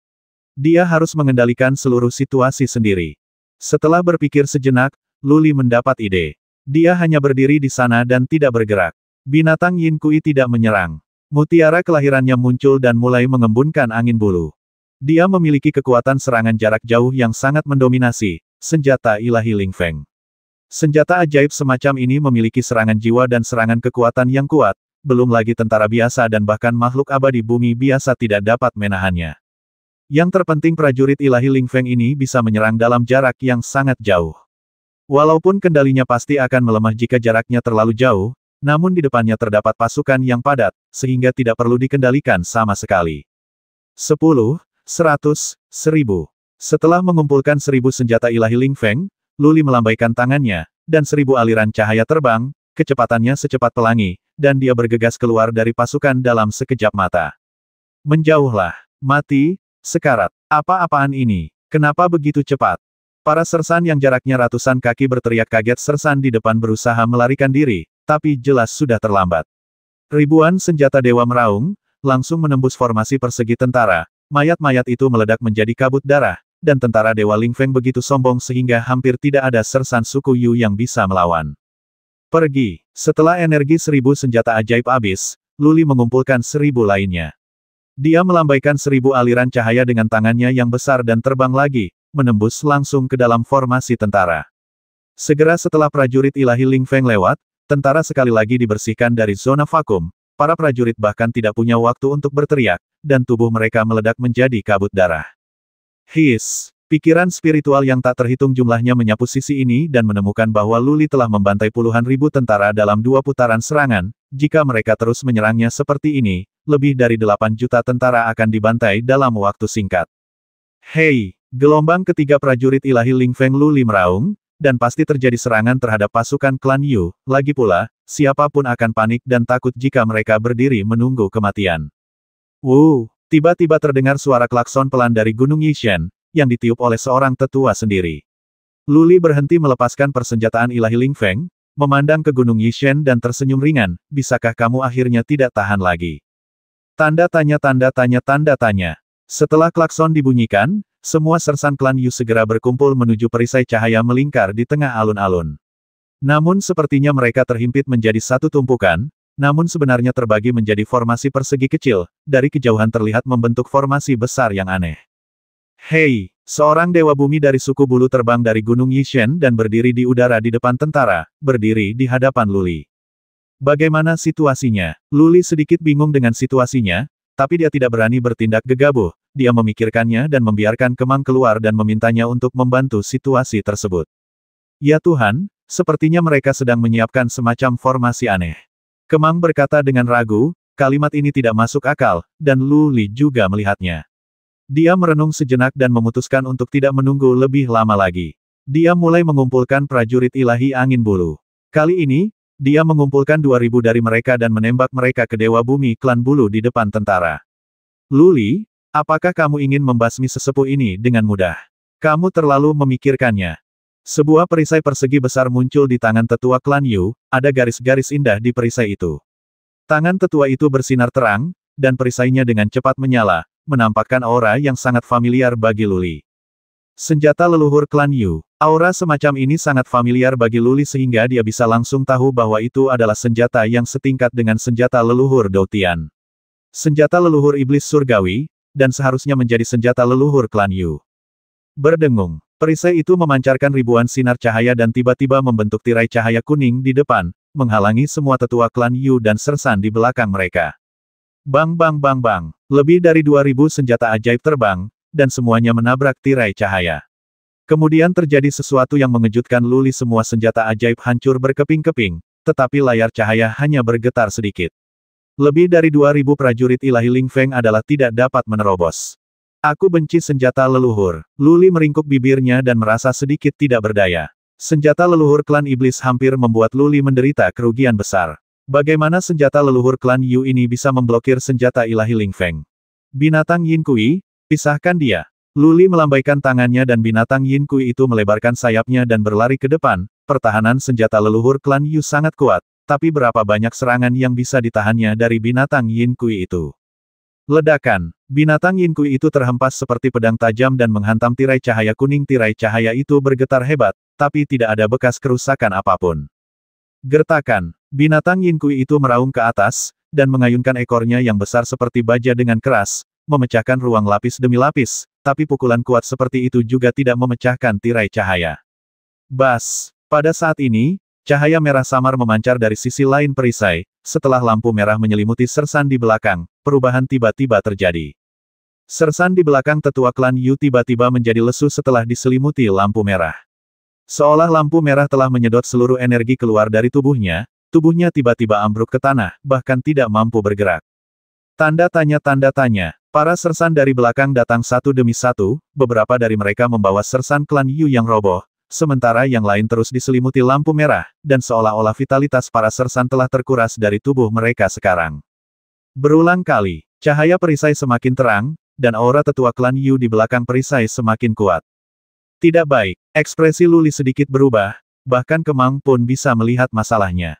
Dia harus mengendalikan seluruh situasi sendiri. Setelah berpikir sejenak, Luli mendapat ide. Dia hanya berdiri di sana dan tidak bergerak. Binatang Yin Kui tidak menyerang. Mutiara kelahirannya muncul dan mulai mengembunkan angin bulu. Dia memiliki kekuatan serangan jarak jauh yang sangat mendominasi, senjata ilahi Ling Feng. Senjata ajaib semacam ini memiliki serangan jiwa dan serangan kekuatan yang kuat, belum lagi tentara biasa dan bahkan makhluk abadi bumi biasa tidak dapat menahannya. Yang terpenting prajurit ilahi Ling Feng ini bisa menyerang dalam jarak yang sangat jauh. Walaupun kendalinya pasti akan melemah jika jaraknya terlalu jauh, namun di depannya terdapat pasukan yang padat, sehingga tidak perlu dikendalikan sama sekali. 10. Seratus, seribu. Setelah mengumpulkan seribu senjata ilahi Ling Feng, Luli melambaikan tangannya, dan seribu aliran cahaya terbang, kecepatannya secepat pelangi, dan dia bergegas keluar dari pasukan dalam sekejap mata. Menjauhlah, mati, sekarat, apa-apaan ini, kenapa begitu cepat? Para sersan yang jaraknya ratusan kaki berteriak kaget sersan di depan berusaha melarikan diri, tapi jelas sudah terlambat. Ribuan senjata dewa meraung, langsung menembus formasi persegi tentara, Mayat-mayat itu meledak menjadi kabut darah, dan tentara Dewa Ling Feng begitu sombong sehingga hampir tidak ada sersan suku Yu yang bisa melawan. Pergi. Setelah energi seribu senjata ajaib habis, Luli mengumpulkan seribu lainnya. Dia melambaikan seribu aliran cahaya dengan tangannya yang besar dan terbang lagi, menembus langsung ke dalam formasi tentara. Segera setelah prajurit ilahi Ling Feng lewat, tentara sekali lagi dibersihkan dari zona vakum, para prajurit bahkan tidak punya waktu untuk berteriak, dan tubuh mereka meledak menjadi kabut darah. His, pikiran spiritual yang tak terhitung jumlahnya menyapu sisi ini dan menemukan bahwa Luli telah membantai puluhan ribu tentara dalam dua putaran serangan, jika mereka terus menyerangnya seperti ini, lebih dari delapan juta tentara akan dibantai dalam waktu singkat. Hei, gelombang ketiga prajurit ilahi Ling Feng Luli meraung, dan pasti terjadi serangan terhadap pasukan klan Yu, lagi pula, siapapun akan panik dan takut jika mereka berdiri menunggu kematian. Wu, tiba-tiba terdengar suara klakson pelan dari Gunung Yishen, yang ditiup oleh seorang tetua sendiri. Luli berhenti melepaskan persenjataan ilahi Ling Feng, memandang ke Gunung Yishen dan tersenyum ringan, bisakah kamu akhirnya tidak tahan lagi? Tanda tanya tanda tanya tanda tanya. Setelah klakson dibunyikan, semua sersan klan Yu segera berkumpul menuju perisai cahaya melingkar di tengah alun-alun. Namun sepertinya mereka terhimpit menjadi satu tumpukan, namun sebenarnya terbagi menjadi formasi persegi kecil, dari kejauhan terlihat membentuk formasi besar yang aneh. Hei, seorang dewa bumi dari suku bulu terbang dari Gunung Yishen dan berdiri di udara di depan tentara, berdiri di hadapan Luli. Bagaimana situasinya? Luli sedikit bingung dengan situasinya, tapi dia tidak berani bertindak gegabah, dia memikirkannya dan membiarkan Kemang keluar dan memintanya untuk membantu situasi tersebut. Ya Tuhan, sepertinya mereka sedang menyiapkan semacam formasi aneh. Kemang berkata dengan ragu, kalimat ini tidak masuk akal, dan Lu Li juga melihatnya. Dia merenung sejenak dan memutuskan untuk tidak menunggu lebih lama lagi. Dia mulai mengumpulkan prajurit ilahi angin bulu. Kali ini, dia mengumpulkan 2000 dari mereka dan menembak mereka ke Dewa Bumi Klan Bulu di depan tentara. Luli, apakah kamu ingin membasmi sesepuh ini dengan mudah? Kamu terlalu memikirkannya. Sebuah perisai persegi besar muncul di tangan tetua klan Yu, ada garis-garis indah di perisai itu. Tangan tetua itu bersinar terang, dan perisainya dengan cepat menyala, menampakkan aura yang sangat familiar bagi Luli. Senjata leluhur klan Yu, aura semacam ini sangat familiar bagi Luli sehingga dia bisa langsung tahu bahwa itu adalah senjata yang setingkat dengan senjata leluhur Doutian. Senjata leluhur iblis surgawi, dan seharusnya menjadi senjata leluhur klan Yu. Berdengung, Perisai itu memancarkan ribuan sinar cahaya dan tiba-tiba membentuk tirai cahaya kuning di depan, menghalangi semua tetua klan Yu dan Sersan di belakang mereka. Bang bang bang bang, lebih dari 2000 senjata ajaib terbang, dan semuanya menabrak tirai cahaya. Kemudian terjadi sesuatu yang mengejutkan Luli semua senjata ajaib hancur berkeping-keping, tetapi layar cahaya hanya bergetar sedikit. Lebih dari 2000 prajurit ilahi Ling Feng adalah tidak dapat menerobos. Aku benci senjata leluhur. Luli meringkuk bibirnya dan merasa sedikit tidak berdaya. Senjata leluhur klan iblis hampir membuat Luli menderita kerugian besar. Bagaimana senjata leluhur klan Yu ini bisa memblokir senjata ilahi Ling Feng? Binatang Yin Kui, pisahkan dia. Luli melambaikan tangannya dan binatang Yin Kui itu melebarkan sayapnya dan berlari ke depan. Pertahanan senjata leluhur klan Yu sangat kuat, tapi berapa banyak serangan yang bisa ditahannya dari binatang Yin Kui itu? Ledakan, binatang Yinkui itu terhempas seperti pedang tajam dan menghantam tirai cahaya kuning. Tirai cahaya itu bergetar hebat, tapi tidak ada bekas kerusakan apapun. Gertakan, binatang Yinkui itu meraung ke atas, dan mengayunkan ekornya yang besar seperti baja dengan keras, memecahkan ruang lapis demi lapis, tapi pukulan kuat seperti itu juga tidak memecahkan tirai cahaya. Bas, pada saat ini, Cahaya merah samar memancar dari sisi lain perisai, setelah lampu merah menyelimuti Sersan di belakang, perubahan tiba-tiba terjadi. Sersan di belakang tetua klan Yu tiba-tiba menjadi lesu setelah diselimuti lampu merah. Seolah lampu merah telah menyedot seluruh energi keluar dari tubuhnya, tubuhnya tiba-tiba ambruk ke tanah, bahkan tidak mampu bergerak. Tanda tanya-tanda tanya, para sersan dari belakang datang satu demi satu, beberapa dari mereka membawa sersan klan Yu yang roboh, sementara yang lain terus diselimuti lampu merah, dan seolah-olah vitalitas para sersan telah terkuras dari tubuh mereka sekarang. Berulang kali, cahaya perisai semakin terang, dan aura tetua klan Yu di belakang perisai semakin kuat. Tidak baik, ekspresi Luli sedikit berubah, bahkan Kemang pun bisa melihat masalahnya.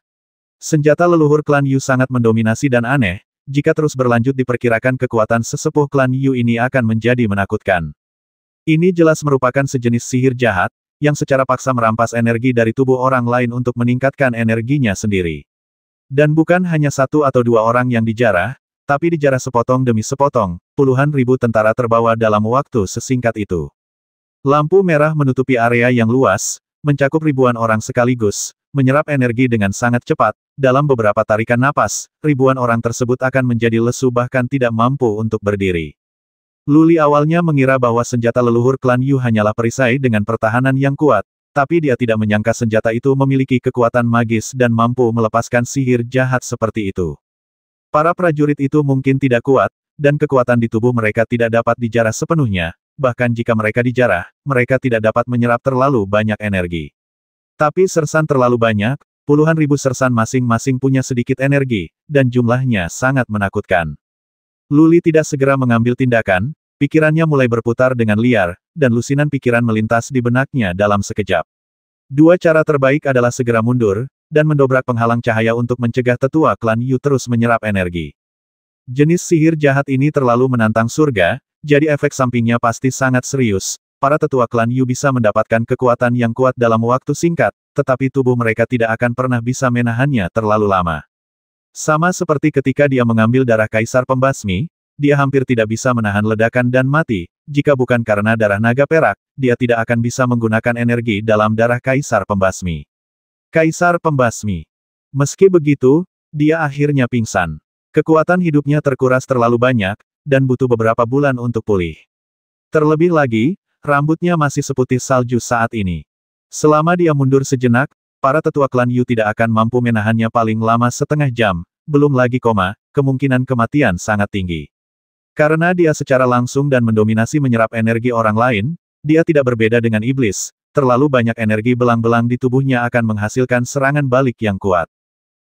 Senjata leluhur klan Yu sangat mendominasi dan aneh, jika terus berlanjut diperkirakan kekuatan sesepuh klan Yu ini akan menjadi menakutkan. Ini jelas merupakan sejenis sihir jahat, yang secara paksa merampas energi dari tubuh orang lain untuk meningkatkan energinya sendiri. Dan bukan hanya satu atau dua orang yang dijarah, tapi dijarah sepotong demi sepotong, puluhan ribu tentara terbawa dalam waktu sesingkat itu. Lampu merah menutupi area yang luas, mencakup ribuan orang sekaligus, menyerap energi dengan sangat cepat, dalam beberapa tarikan napas, ribuan orang tersebut akan menjadi lesu bahkan tidak mampu untuk berdiri. Luli awalnya mengira bahwa senjata leluhur klan Yu hanyalah perisai dengan pertahanan yang kuat, tapi dia tidak menyangka senjata itu memiliki kekuatan magis dan mampu melepaskan sihir jahat seperti itu. Para prajurit itu mungkin tidak kuat, dan kekuatan di tubuh mereka tidak dapat dijarah sepenuhnya, bahkan jika mereka dijarah, mereka tidak dapat menyerap terlalu banyak energi. Tapi sersan terlalu banyak, puluhan ribu sersan masing-masing punya sedikit energi, dan jumlahnya sangat menakutkan. Luli tidak segera mengambil tindakan, Pikirannya mulai berputar dengan liar, dan lusinan pikiran melintas di benaknya dalam sekejap. Dua cara terbaik adalah segera mundur, dan mendobrak penghalang cahaya untuk mencegah tetua klan Yu terus menyerap energi. Jenis sihir jahat ini terlalu menantang surga, jadi efek sampingnya pasti sangat serius. Para tetua klan Yu bisa mendapatkan kekuatan yang kuat dalam waktu singkat, tetapi tubuh mereka tidak akan pernah bisa menahannya terlalu lama. Sama seperti ketika dia mengambil darah kaisar pembasmi, dia hampir tidak bisa menahan ledakan dan mati, jika bukan karena darah naga perak, dia tidak akan bisa menggunakan energi dalam darah Kaisar Pembasmi. Kaisar Pembasmi. Meski begitu, dia akhirnya pingsan. Kekuatan hidupnya terkuras terlalu banyak, dan butuh beberapa bulan untuk pulih. Terlebih lagi, rambutnya masih seputih salju saat ini. Selama dia mundur sejenak, para tetua klan Yu tidak akan mampu menahannya paling lama setengah jam, belum lagi koma, kemungkinan kematian sangat tinggi. Karena dia secara langsung dan mendominasi menyerap energi orang lain, dia tidak berbeda dengan iblis, terlalu banyak energi belang-belang di tubuhnya akan menghasilkan serangan balik yang kuat.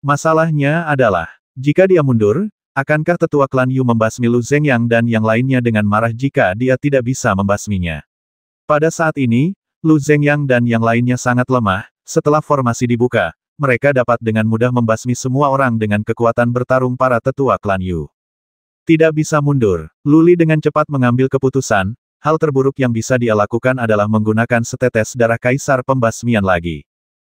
Masalahnya adalah, jika dia mundur, akankah tetua klan Yu membasmi Lu Zhengyang dan yang lainnya dengan marah jika dia tidak bisa membasminya? Pada saat ini, Lu Zhengyang dan yang lainnya sangat lemah, setelah formasi dibuka, mereka dapat dengan mudah membasmi semua orang dengan kekuatan bertarung para tetua klan Yu. Tidak bisa mundur. Luli dengan cepat mengambil keputusan, hal terburuk yang bisa dia lakukan adalah menggunakan setetes darah kaisar pembasmian lagi.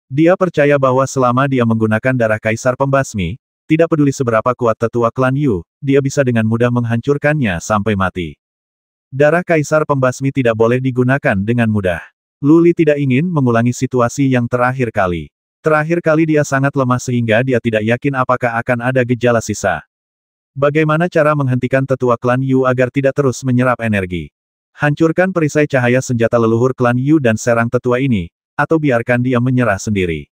Dia percaya bahwa selama dia menggunakan darah kaisar pembasmi, tidak peduli seberapa kuat tetua klan Yu, dia bisa dengan mudah menghancurkannya sampai mati. Darah kaisar pembasmi tidak boleh digunakan dengan mudah. Luli tidak ingin mengulangi situasi yang terakhir kali. Terakhir kali dia sangat lemah sehingga dia tidak yakin apakah akan ada gejala sisa. Bagaimana cara menghentikan tetua klan Yu agar tidak terus menyerap energi? Hancurkan perisai cahaya senjata leluhur klan Yu dan serang tetua ini, atau biarkan dia menyerah sendiri.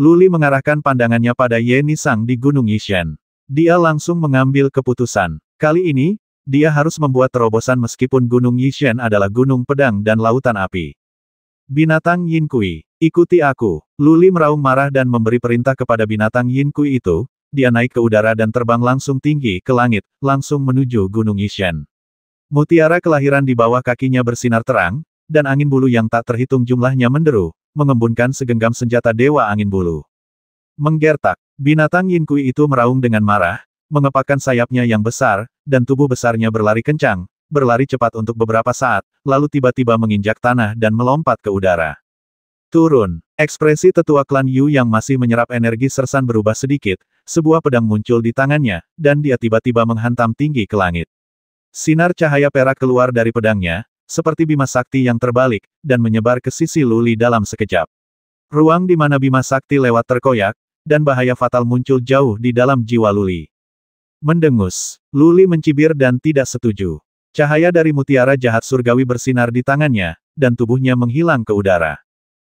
Luli mengarahkan pandangannya pada Ye Nisang di Gunung Yishen. Dia langsung mengambil keputusan. Kali ini, dia harus membuat terobosan meskipun Gunung Yishen adalah gunung pedang dan lautan api. Binatang Yin Kui, ikuti aku. Luli meraung marah dan memberi perintah kepada binatang Yin Kui itu, dia naik ke udara dan terbang langsung tinggi ke langit, langsung menuju Gunung Yishen. Mutiara kelahiran di bawah kakinya bersinar terang, dan angin bulu yang tak terhitung jumlahnya menderu, mengembunkan segenggam senjata Dewa Angin Bulu. Menggertak, binatang Yin Kui itu meraung dengan marah, mengepakkan sayapnya yang besar, dan tubuh besarnya berlari kencang, berlari cepat untuk beberapa saat, lalu tiba-tiba menginjak tanah dan melompat ke udara. Turun, ekspresi tetua klan Yu yang masih menyerap energi sersan berubah sedikit, sebuah pedang muncul di tangannya, dan dia tiba-tiba menghantam tinggi ke langit. Sinar cahaya perak keluar dari pedangnya, seperti bima sakti yang terbalik, dan menyebar ke sisi Luli dalam sekejap. Ruang di mana bima sakti lewat terkoyak, dan bahaya fatal muncul jauh di dalam jiwa Luli. Mendengus, Luli mencibir dan tidak setuju. Cahaya dari mutiara jahat surgawi bersinar di tangannya, dan tubuhnya menghilang ke udara.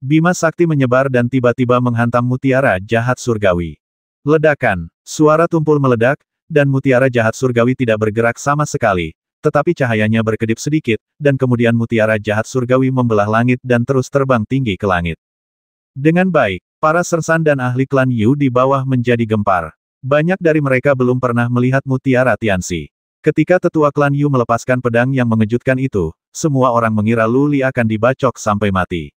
Bima sakti menyebar dan tiba-tiba menghantam mutiara jahat surgawi. Ledakan, suara tumpul meledak, dan mutiara jahat surgawi tidak bergerak sama sekali. Tetapi cahayanya berkedip sedikit, dan kemudian mutiara jahat surgawi membelah langit dan terus terbang tinggi ke langit. Dengan baik, para sersan dan ahli klan Yu di bawah menjadi gempar. Banyak dari mereka belum pernah melihat mutiara Tianxi. Ketika tetua klan Yu melepaskan pedang yang mengejutkan itu, semua orang mengira Luli akan dibacok sampai mati.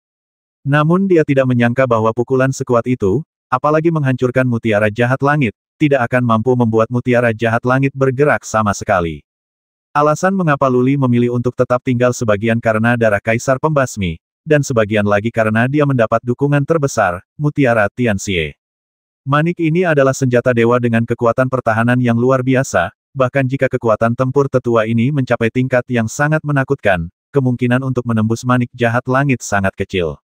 Namun dia tidak menyangka bahwa pukulan sekuat itu, Apalagi menghancurkan mutiara jahat langit, tidak akan mampu membuat mutiara jahat langit bergerak sama sekali. Alasan mengapa Luli memilih untuk tetap tinggal sebagian karena darah kaisar pembasmi, dan sebagian lagi karena dia mendapat dukungan terbesar, mutiara Tianxie. Manik ini adalah senjata dewa dengan kekuatan pertahanan yang luar biasa, bahkan jika kekuatan tempur tetua ini mencapai tingkat yang sangat menakutkan, kemungkinan untuk menembus manik jahat langit sangat kecil.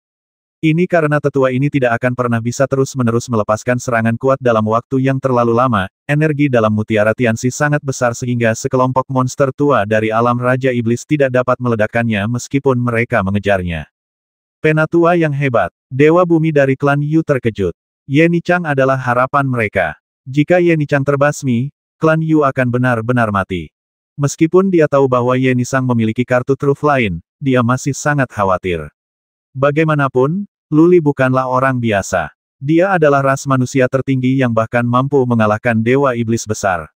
Ini karena tetua ini tidak akan pernah bisa terus-menerus melepaskan serangan kuat dalam waktu yang terlalu lama, energi dalam mutiara Tianxi sangat besar sehingga sekelompok monster tua dari alam Raja Iblis tidak dapat meledakkannya meskipun mereka mengejarnya. Penatua yang hebat, Dewa Bumi dari klan Yu terkejut. Yeni Chang adalah harapan mereka. Jika Yeni Chang terbasmi, klan Yu akan benar-benar mati. Meskipun dia tahu bahwa Yeni Sang memiliki kartu truf lain, dia masih sangat khawatir. Bagaimanapun, Luli bukanlah orang biasa. Dia adalah ras manusia tertinggi yang bahkan mampu mengalahkan Dewa Iblis Besar.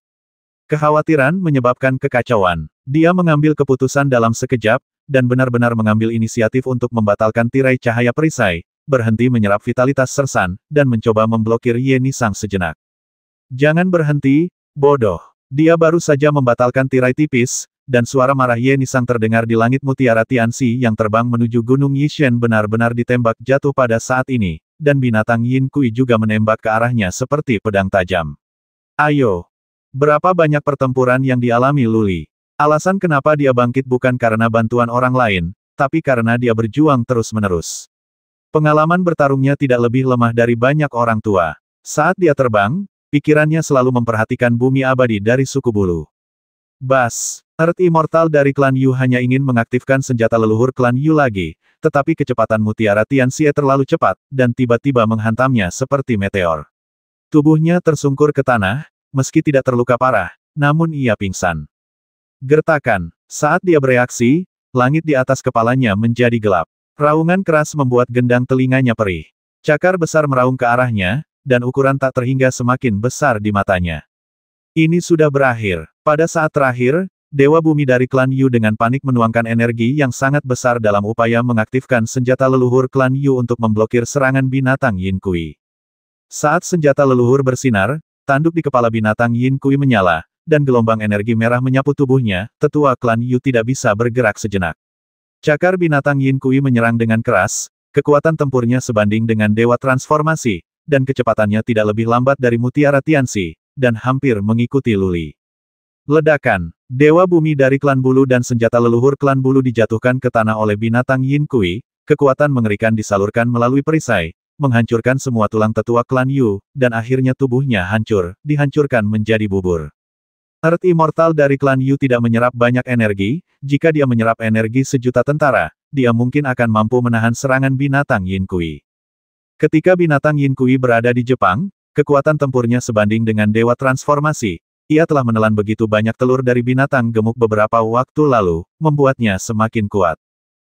Kekhawatiran menyebabkan kekacauan. Dia mengambil keputusan dalam sekejap, dan benar-benar mengambil inisiatif untuk membatalkan tirai cahaya perisai, berhenti menyerap vitalitas sersan, dan mencoba memblokir Yeni Sang sejenak. Jangan berhenti, bodoh. Dia baru saja membatalkan tirai tipis, dan suara marah Ye Nisang terdengar di langit mutiara Tianxi yang terbang menuju Gunung Yishen benar-benar ditembak jatuh pada saat ini, dan binatang Yin Kui juga menembak ke arahnya seperti pedang tajam. Ayo! Berapa banyak pertempuran yang dialami Luli? Alasan kenapa dia bangkit bukan karena bantuan orang lain, tapi karena dia berjuang terus-menerus. Pengalaman bertarungnya tidak lebih lemah dari banyak orang tua. Saat dia terbang, pikirannya selalu memperhatikan bumi abadi dari suku bulu. Bas! Earth Immortal dari klan Yu hanya ingin mengaktifkan senjata leluhur klan Yu lagi, tetapi kecepatan mutiara Tian Xie terlalu cepat, dan tiba-tiba menghantamnya seperti meteor. Tubuhnya tersungkur ke tanah, meski tidak terluka parah, namun ia pingsan. Gertakan. Saat dia bereaksi, langit di atas kepalanya menjadi gelap. Raungan keras membuat gendang telinganya perih. Cakar besar meraung ke arahnya, dan ukuran tak terhingga semakin besar di matanya. Ini sudah berakhir. Pada saat terakhir, Dewa Bumi dari klan Yu dengan panik menuangkan energi yang sangat besar dalam upaya mengaktifkan senjata leluhur klan Yu untuk memblokir serangan binatang Yin Kui. Saat senjata leluhur bersinar, tanduk di kepala binatang Yin Kui menyala, dan gelombang energi merah menyapu tubuhnya, tetua klan Yu tidak bisa bergerak sejenak. Cakar binatang Yin Kui menyerang dengan keras, kekuatan tempurnya sebanding dengan dewa transformasi, dan kecepatannya tidak lebih lambat dari mutiara Tianxi, dan hampir mengikuti Luli. Ledakan, Dewa Bumi dari klan bulu dan senjata leluhur klan bulu dijatuhkan ke tanah oleh binatang Yin Kui, kekuatan mengerikan disalurkan melalui perisai, menghancurkan semua tulang tetua klan Yu, dan akhirnya tubuhnya hancur, dihancurkan menjadi bubur. Earth Immortal dari klan Yu tidak menyerap banyak energi, jika dia menyerap energi sejuta tentara, dia mungkin akan mampu menahan serangan binatang Yin Kui. Ketika binatang Yin Kui berada di Jepang, kekuatan tempurnya sebanding dengan Dewa Transformasi, ia telah menelan begitu banyak telur dari binatang gemuk beberapa waktu lalu, membuatnya semakin kuat.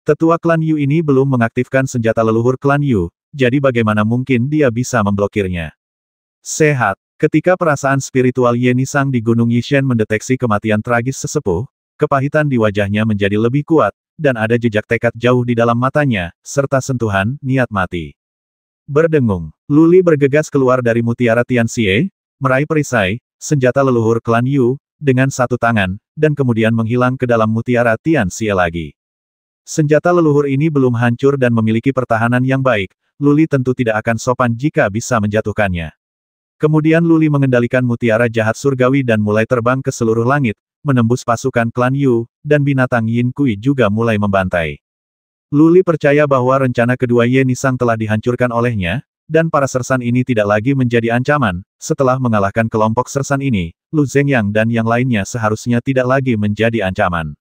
Tetua klan Yu ini belum mengaktifkan senjata leluhur klan Yu, jadi bagaimana mungkin dia bisa memblokirnya? Sehat. Ketika perasaan spiritual Yenisang di Gunung Yishen mendeteksi kematian tragis sesepuh, kepahitan di wajahnya menjadi lebih kuat, dan ada jejak tekad jauh di dalam matanya, serta sentuhan, niat mati. Berdengung, Luli bergegas keluar dari mutiara Tianxie, meraih perisai, senjata leluhur klan Yu, dengan satu tangan, dan kemudian menghilang ke dalam mutiara Tian Xie lagi. Senjata leluhur ini belum hancur dan memiliki pertahanan yang baik, Luli tentu tidak akan sopan jika bisa menjatuhkannya. Kemudian Luli mengendalikan mutiara jahat surgawi dan mulai terbang ke seluruh langit, menembus pasukan klan Yu, dan binatang Yin Kui juga mulai membantai. Luli percaya bahwa rencana kedua Ye Nisang telah dihancurkan olehnya, dan para sersan ini tidak lagi menjadi ancaman, setelah mengalahkan kelompok sersan ini, Lu Zhengyang dan yang lainnya seharusnya tidak lagi menjadi ancaman.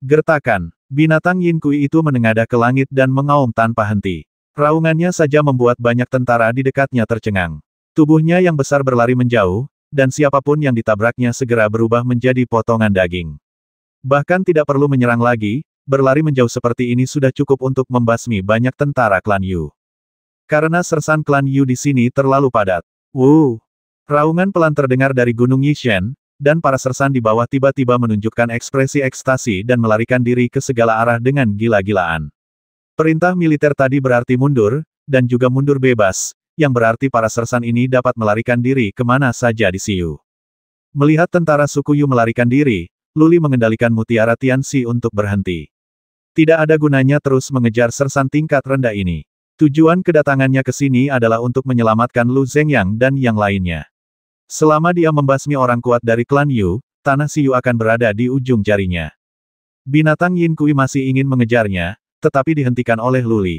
Gertakan, binatang Yin Kui itu menengadah ke langit dan mengaum tanpa henti. Raungannya saja membuat banyak tentara di dekatnya tercengang. Tubuhnya yang besar berlari menjauh, dan siapapun yang ditabraknya segera berubah menjadi potongan daging. Bahkan tidak perlu menyerang lagi, berlari menjauh seperti ini sudah cukup untuk membasmi banyak tentara klan Yu. Karena sersan klan Yu di sini terlalu padat. Wuh! Raungan pelan terdengar dari Gunung Yishen, dan para sersan di bawah tiba-tiba menunjukkan ekspresi ekstasi dan melarikan diri ke segala arah dengan gila-gilaan. Perintah militer tadi berarti mundur, dan juga mundur bebas, yang berarti para sersan ini dapat melarikan diri kemana saja di Siu. Melihat tentara suku Yu melarikan diri, Luli mengendalikan mutiara Tian Tianxi untuk berhenti. Tidak ada gunanya terus mengejar sersan tingkat rendah ini. Tujuan kedatangannya ke sini adalah untuk menyelamatkan Lu Zhengyang dan yang lainnya. Selama dia membasmi orang kuat dari klan Yu, tanah Yu akan berada di ujung jarinya. Binatang Yin Kui masih ingin mengejarnya, tetapi dihentikan oleh Luli.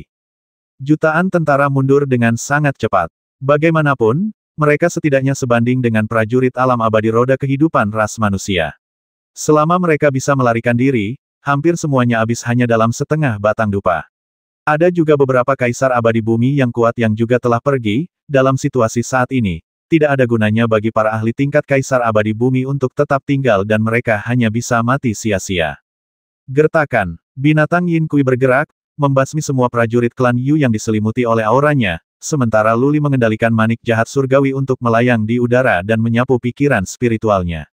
Jutaan tentara mundur dengan sangat cepat. Bagaimanapun, mereka setidaknya sebanding dengan prajurit alam abadi roda kehidupan ras manusia. Selama mereka bisa melarikan diri, hampir semuanya habis hanya dalam setengah batang dupa. Ada juga beberapa kaisar abadi bumi yang kuat yang juga telah pergi, dalam situasi saat ini, tidak ada gunanya bagi para ahli tingkat kaisar abadi bumi untuk tetap tinggal dan mereka hanya bisa mati sia-sia. Gertakan, binatang Yin Kui bergerak, membasmi semua prajurit klan Yu yang diselimuti oleh auranya, sementara Luli mengendalikan manik jahat surgawi untuk melayang di udara dan menyapu pikiran spiritualnya.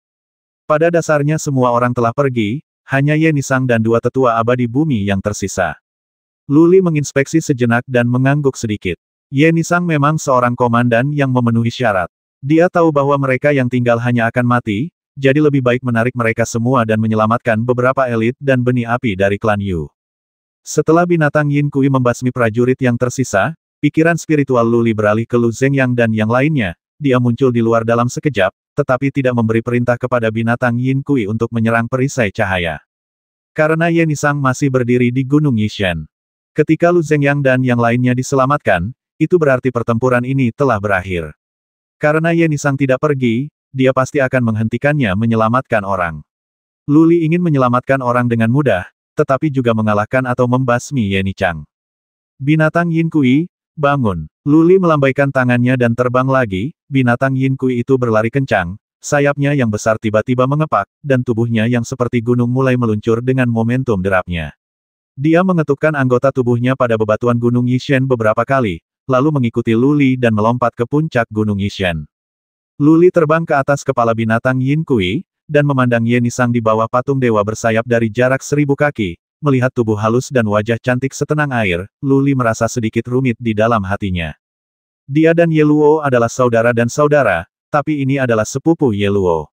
Pada dasarnya semua orang telah pergi, hanya Yenisang dan dua tetua abadi bumi yang tersisa. Luli menginspeksi sejenak dan mengangguk sedikit. Yenisang memang seorang komandan yang memenuhi syarat. Dia tahu bahwa mereka yang tinggal hanya akan mati, jadi lebih baik menarik mereka semua dan menyelamatkan beberapa elit dan benih api dari klan Yu. Setelah binatang Yin Kui membasmi prajurit yang tersisa, pikiran spiritual Luli beralih ke Lu Zhengyang dan yang lainnya, dia muncul di luar dalam sekejap, tetapi tidak memberi perintah kepada binatang Yin Kui untuk menyerang perisai cahaya. Karena Yenisang masih berdiri di Gunung Yishen. Ketika Lu Yang dan yang lainnya diselamatkan, itu berarti pertempuran ini telah berakhir. Karena Ye Yenisang tidak pergi, dia pasti akan menghentikannya menyelamatkan orang. Luli ingin menyelamatkan orang dengan mudah, tetapi juga mengalahkan atau membasmi Ye Yenichang. Binatang Yin Kui, bangun. Luli melambaikan tangannya dan terbang lagi, binatang Yin Kui itu berlari kencang, sayapnya yang besar tiba-tiba mengepak, dan tubuhnya yang seperti gunung mulai meluncur dengan momentum derapnya. Dia mengetukkan anggota tubuhnya pada bebatuan Gunung Yishen beberapa kali, lalu mengikuti Luli dan melompat ke puncak Gunung Yishen. Luli terbang ke atas kepala binatang Yin Kui, dan memandang Yenisang di bawah patung dewa bersayap dari jarak seribu kaki, melihat tubuh halus dan wajah cantik setenang air, Luli merasa sedikit rumit di dalam hatinya. Dia dan Yeluo adalah saudara dan saudara, tapi ini adalah sepupu Yeluo.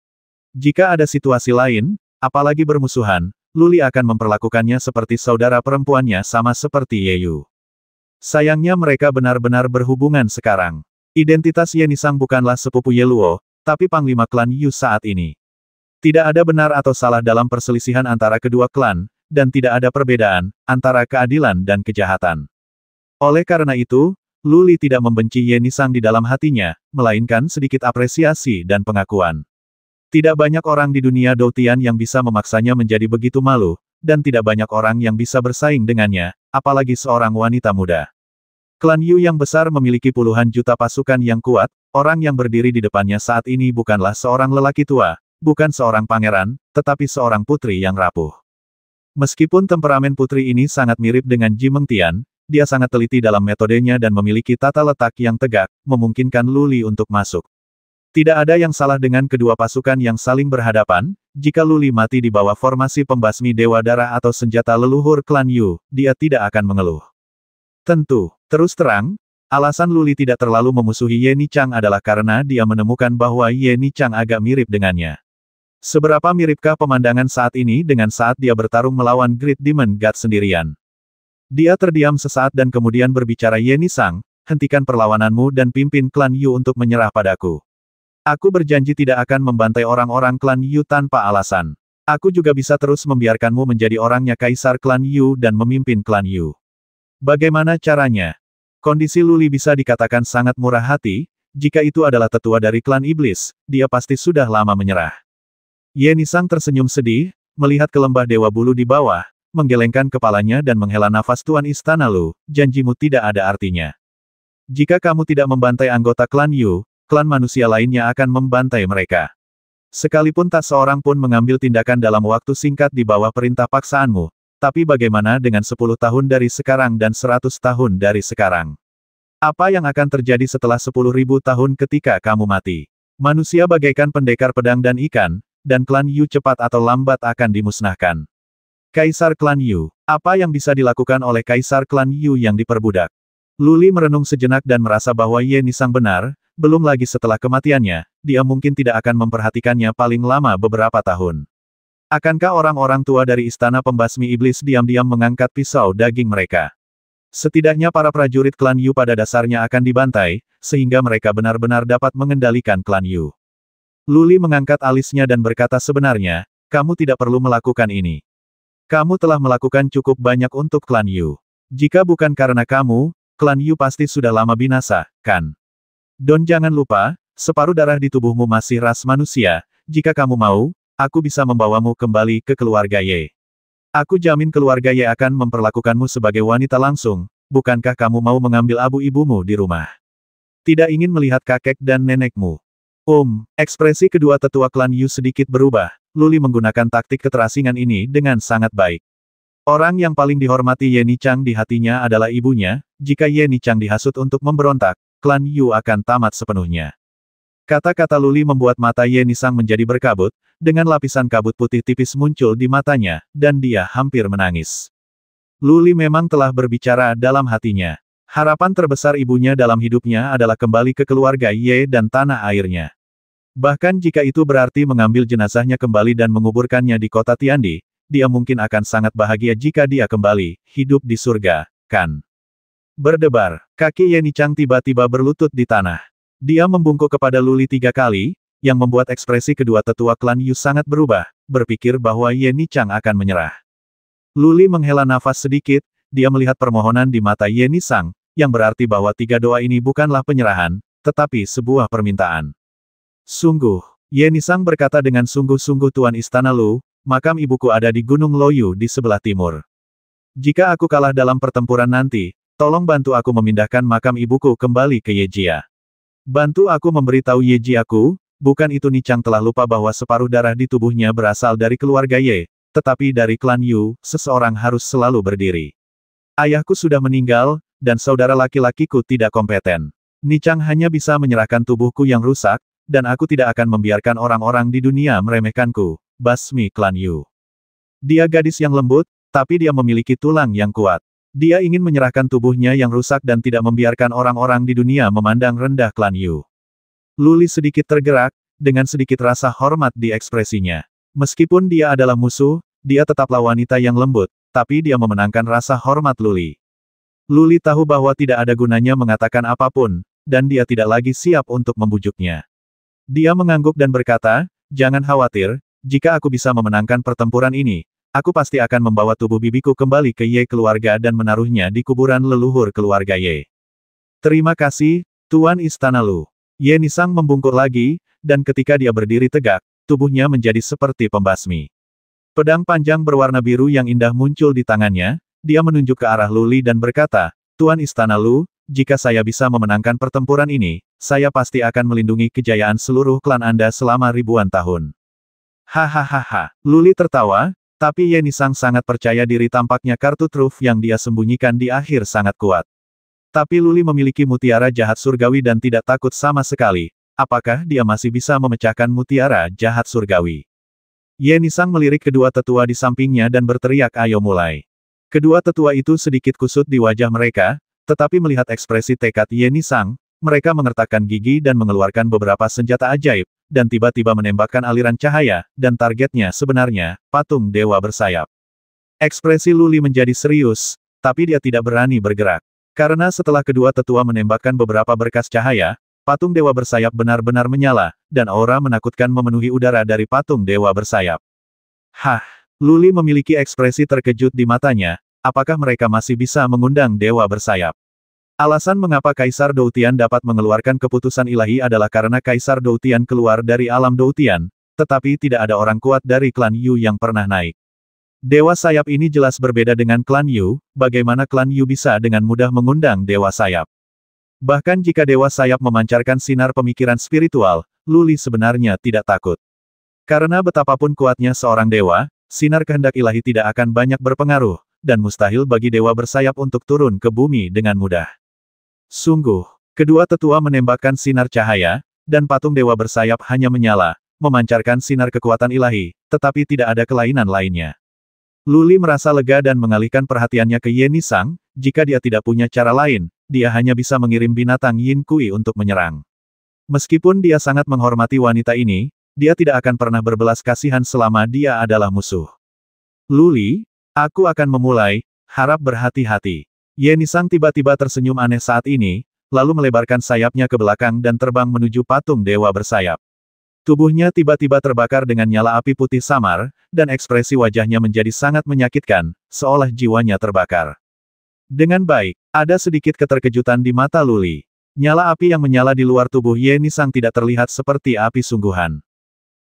Jika ada situasi lain, apalagi bermusuhan, Luli akan memperlakukannya seperti saudara perempuannya sama seperti Yeyu. Sayangnya mereka benar-benar berhubungan sekarang. Identitas Yenisang bukanlah sepupu Yeluo, tapi panglima klan Yu saat ini. Tidak ada benar atau salah dalam perselisihan antara kedua klan, dan tidak ada perbedaan antara keadilan dan kejahatan. Oleh karena itu, Luli tidak membenci Yenisang di dalam hatinya, melainkan sedikit apresiasi dan pengakuan. Tidak banyak orang di dunia Doutian yang bisa memaksanya menjadi begitu malu, dan tidak banyak orang yang bisa bersaing dengannya, apalagi seorang wanita muda. Klan Yu yang besar memiliki puluhan juta pasukan yang kuat, orang yang berdiri di depannya saat ini bukanlah seorang lelaki tua, bukan seorang pangeran, tetapi seorang putri yang rapuh. Meskipun temperamen putri ini sangat mirip dengan Ji Mengtian, dia sangat teliti dalam metodenya dan memiliki tata letak yang tegak, memungkinkan Luli untuk masuk. Tidak ada yang salah dengan kedua pasukan yang saling berhadapan, jika Luli mati di bawah formasi pembasmi Dewa Darah atau senjata leluhur klan Yu, dia tidak akan mengeluh. Tentu, terus terang, alasan Luli tidak terlalu memusuhi Yeni Chang adalah karena dia menemukan bahwa Yeni Chang agak mirip dengannya. Seberapa miripkah pemandangan saat ini dengan saat dia bertarung melawan Great Demon God sendirian? Dia terdiam sesaat dan kemudian berbicara Yeni Sang, hentikan perlawananmu dan pimpin klan Yu untuk menyerah padaku. Aku berjanji tidak akan membantai orang-orang klan Yu tanpa alasan. Aku juga bisa terus membiarkanmu menjadi orangnya kaisar klan Yu dan memimpin klan Yu. Bagaimana caranya? Kondisi Luli bisa dikatakan sangat murah hati, jika itu adalah tetua dari klan iblis, dia pasti sudah lama menyerah. Yenisang tersenyum sedih, melihat ke lembah dewa bulu di bawah, menggelengkan kepalanya dan menghela nafas Tuan Istana Lu, janjimu tidak ada artinya. Jika kamu tidak membantai anggota klan Yu, klan manusia lainnya akan membantai mereka. Sekalipun tak seorang pun mengambil tindakan dalam waktu singkat di bawah perintah paksaanmu, tapi bagaimana dengan 10 tahun dari sekarang dan 100 tahun dari sekarang? Apa yang akan terjadi setelah 10.000 tahun ketika kamu mati? Manusia bagaikan pendekar pedang dan ikan, dan klan Yu cepat atau lambat akan dimusnahkan. Kaisar Klan Yu, apa yang bisa dilakukan oleh Kaisar Klan Yu yang diperbudak? Luli merenung sejenak dan merasa bahwa Ye Nisang benar, belum lagi setelah kematiannya, dia mungkin tidak akan memperhatikannya paling lama beberapa tahun. Akankah orang-orang tua dari istana pembasmi iblis diam-diam mengangkat pisau daging mereka? Setidaknya para prajurit klan Yu pada dasarnya akan dibantai, sehingga mereka benar-benar dapat mengendalikan klan Yu. Luli mengangkat alisnya dan berkata sebenarnya, kamu tidak perlu melakukan ini. Kamu telah melakukan cukup banyak untuk klan Yu. Jika bukan karena kamu, klan Yu pasti sudah lama binasa, kan? Don jangan lupa, separuh darah di tubuhmu masih ras manusia, jika kamu mau, aku bisa membawamu kembali ke keluarga Ye. Aku jamin keluarga Ye akan memperlakukanmu sebagai wanita langsung, bukankah kamu mau mengambil abu ibumu di rumah? Tidak ingin melihat kakek dan nenekmu. Om, ekspresi kedua tetua klan Yu sedikit berubah, Luli menggunakan taktik keterasingan ini dengan sangat baik. Orang yang paling dihormati Yeni Chang di hatinya adalah ibunya, jika Yeni Chang dihasut untuk memberontak, klan Yu akan tamat sepenuhnya. Kata-kata Luli membuat mata Yenisang menjadi berkabut, dengan lapisan kabut putih tipis muncul di matanya, dan dia hampir menangis. Luli memang telah berbicara dalam hatinya. Harapan terbesar ibunya dalam hidupnya adalah kembali ke keluarga Ye dan tanah airnya. Bahkan jika itu berarti mengambil jenazahnya kembali dan menguburkannya di kota Tiandi, dia mungkin akan sangat bahagia jika dia kembali, hidup di surga, kan. Berdebar, kaki Yenichang tiba-tiba berlutut di tanah. Dia membungkuk kepada Luli tiga kali, yang membuat ekspresi kedua tetua klan Yu sangat berubah, berpikir bahwa Yenichang akan menyerah. Luli menghela nafas sedikit, dia melihat permohonan di mata Yenichang, yang berarti bahwa tiga doa ini bukanlah penyerahan, tetapi sebuah permintaan. Sungguh, Yenichang berkata dengan sungguh-sungguh Tuan Istana Lu, makam ibuku ada di Gunung Loyu di sebelah timur. Jika aku kalah dalam pertempuran nanti, Tolong bantu aku memindahkan makam ibuku kembali ke Yejia. Bantu aku memberitahu Yejiaku. bukan itu Nichang telah lupa bahwa separuh darah di tubuhnya berasal dari keluarga Ye, tetapi dari klan Yu, seseorang harus selalu berdiri. Ayahku sudah meninggal, dan saudara laki-lakiku tidak kompeten. Nichang hanya bisa menyerahkan tubuhku yang rusak, dan aku tidak akan membiarkan orang-orang di dunia meremehkanku, basmi klan Yu. Dia gadis yang lembut, tapi dia memiliki tulang yang kuat. Dia ingin menyerahkan tubuhnya yang rusak dan tidak membiarkan orang-orang di dunia memandang rendah klan Yu. Luli sedikit tergerak, dengan sedikit rasa hormat di ekspresinya. Meskipun dia adalah musuh, dia tetaplah wanita yang lembut, tapi dia memenangkan rasa hormat Luli. Luli tahu bahwa tidak ada gunanya mengatakan apapun, dan dia tidak lagi siap untuk membujuknya. Dia mengangguk dan berkata, Jangan khawatir, jika aku bisa memenangkan pertempuran ini, Aku pasti akan membawa tubuh bibiku kembali ke Ye keluarga dan menaruhnya di kuburan leluhur keluarga Ye. Terima kasih, Tuan Istana Lu. Ye Nisang membungkuk lagi, dan ketika dia berdiri tegak, tubuhnya menjadi seperti pembasmi. Pedang panjang berwarna biru yang indah muncul di tangannya, dia menunjuk ke arah Luli dan berkata, Tuan Istana Lu, jika saya bisa memenangkan pertempuran ini, saya pasti akan melindungi kejayaan seluruh klan Anda selama ribuan tahun. Hahaha, Luli tertawa, tapi Yenisang sangat percaya diri tampaknya kartu truf yang dia sembunyikan di akhir sangat kuat. Tapi Luli memiliki mutiara jahat surgawi dan tidak takut sama sekali. Apakah dia masih bisa memecahkan mutiara jahat surgawi? Yenisang melirik kedua tetua di sampingnya dan berteriak ayo mulai. Kedua tetua itu sedikit kusut di wajah mereka, tetapi melihat ekspresi tekad Yenisang, mereka mengertakkan gigi dan mengeluarkan beberapa senjata ajaib, dan tiba-tiba menembakkan aliran cahaya, dan targetnya sebenarnya, patung dewa bersayap. Ekspresi Luli menjadi serius, tapi dia tidak berani bergerak. Karena setelah kedua tetua menembakkan beberapa berkas cahaya, patung dewa bersayap benar-benar menyala, dan aura menakutkan memenuhi udara dari patung dewa bersayap. Hah, Luli memiliki ekspresi terkejut di matanya, apakah mereka masih bisa mengundang dewa bersayap? Alasan mengapa Kaisar Doutian dapat mengeluarkan keputusan ilahi adalah karena Kaisar Doutian keluar dari alam Doutian, tetapi tidak ada orang kuat dari klan Yu yang pernah naik. Dewa sayap ini jelas berbeda dengan klan Yu, bagaimana klan Yu bisa dengan mudah mengundang dewa sayap. Bahkan jika dewa sayap memancarkan sinar pemikiran spiritual, Luli sebenarnya tidak takut. Karena betapapun kuatnya seorang dewa, sinar kehendak ilahi tidak akan banyak berpengaruh, dan mustahil bagi dewa bersayap untuk turun ke bumi dengan mudah. Sungguh, kedua tetua menembakkan sinar cahaya, dan patung dewa bersayap hanya menyala, memancarkan sinar kekuatan ilahi, tetapi tidak ada kelainan lainnya. Luli merasa lega dan mengalihkan perhatiannya ke Yeni Sang, jika dia tidak punya cara lain, dia hanya bisa mengirim binatang Yin Kui untuk menyerang. Meskipun dia sangat menghormati wanita ini, dia tidak akan pernah berbelas kasihan selama dia adalah musuh. Luli, aku akan memulai, harap berhati-hati. Yenisang tiba-tiba tersenyum aneh saat ini, lalu melebarkan sayapnya ke belakang dan terbang menuju patung dewa bersayap. Tubuhnya tiba-tiba terbakar dengan nyala api putih samar, dan ekspresi wajahnya menjadi sangat menyakitkan, seolah jiwanya terbakar. Dengan baik, ada sedikit keterkejutan di mata Luli. Nyala api yang menyala di luar tubuh Yenisang tidak terlihat seperti api sungguhan.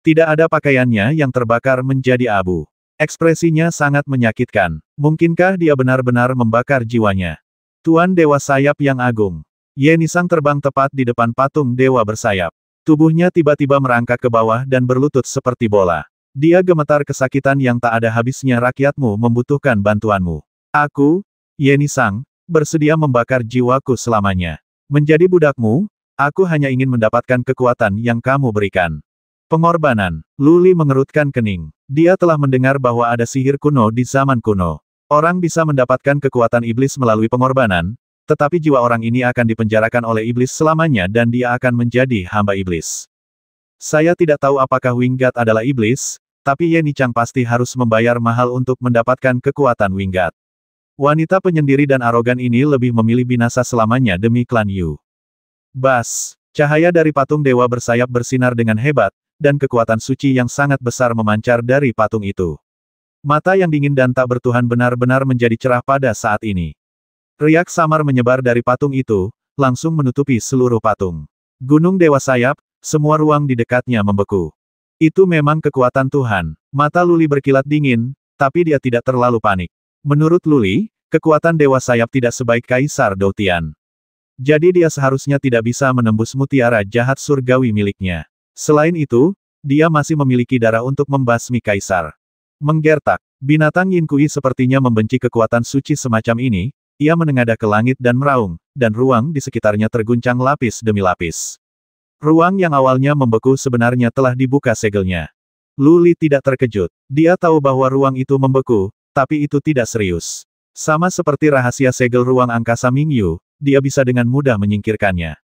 Tidak ada pakaiannya yang terbakar menjadi abu. Ekspresinya sangat menyakitkan. Mungkinkah dia benar-benar membakar jiwanya? Tuan Dewa Sayap yang agung. Yenisang terbang tepat di depan patung Dewa bersayap. Tubuhnya tiba-tiba merangkak ke bawah dan berlutut seperti bola. Dia gemetar kesakitan yang tak ada habisnya rakyatmu membutuhkan bantuanmu. Aku, Yenisang, bersedia membakar jiwaku selamanya. Menjadi budakmu, aku hanya ingin mendapatkan kekuatan yang kamu berikan. Pengorbanan, Luli mengerutkan kening. Dia telah mendengar bahwa ada sihir kuno di zaman kuno. Orang bisa mendapatkan kekuatan iblis melalui pengorbanan, tetapi jiwa orang ini akan dipenjarakan oleh iblis selamanya dan dia akan menjadi hamba iblis. Saya tidak tahu apakah Winggat adalah iblis, tapi Yeni Chang pasti harus membayar mahal untuk mendapatkan kekuatan Winggat. Wanita penyendiri dan arogan ini lebih memilih binasa selamanya demi klan Yu. Bas, cahaya dari patung dewa bersayap bersinar dengan hebat, dan kekuatan suci yang sangat besar memancar dari patung itu. Mata yang dingin dan tak bertuhan benar-benar menjadi cerah pada saat ini. Riak samar menyebar dari patung itu, langsung menutupi seluruh patung. Gunung Dewa Sayap, semua ruang di dekatnya membeku. Itu memang kekuatan Tuhan. Mata Luli berkilat dingin, tapi dia tidak terlalu panik. Menurut Luli, kekuatan Dewa Sayap tidak sebaik Kaisar Doutian. Jadi dia seharusnya tidak bisa menembus mutiara jahat surgawi miliknya. Selain itu, dia masih memiliki darah untuk membasmi kaisar. Menggertak, binatang Yin Kui sepertinya membenci kekuatan suci semacam ini, ia menengadah ke langit dan meraung, dan ruang di sekitarnya terguncang lapis demi lapis. Ruang yang awalnya membeku sebenarnya telah dibuka segelnya. Luli tidak terkejut. Dia tahu bahwa ruang itu membeku, tapi itu tidak serius. Sama seperti rahasia segel ruang angkasa Mingyu, dia bisa dengan mudah menyingkirkannya.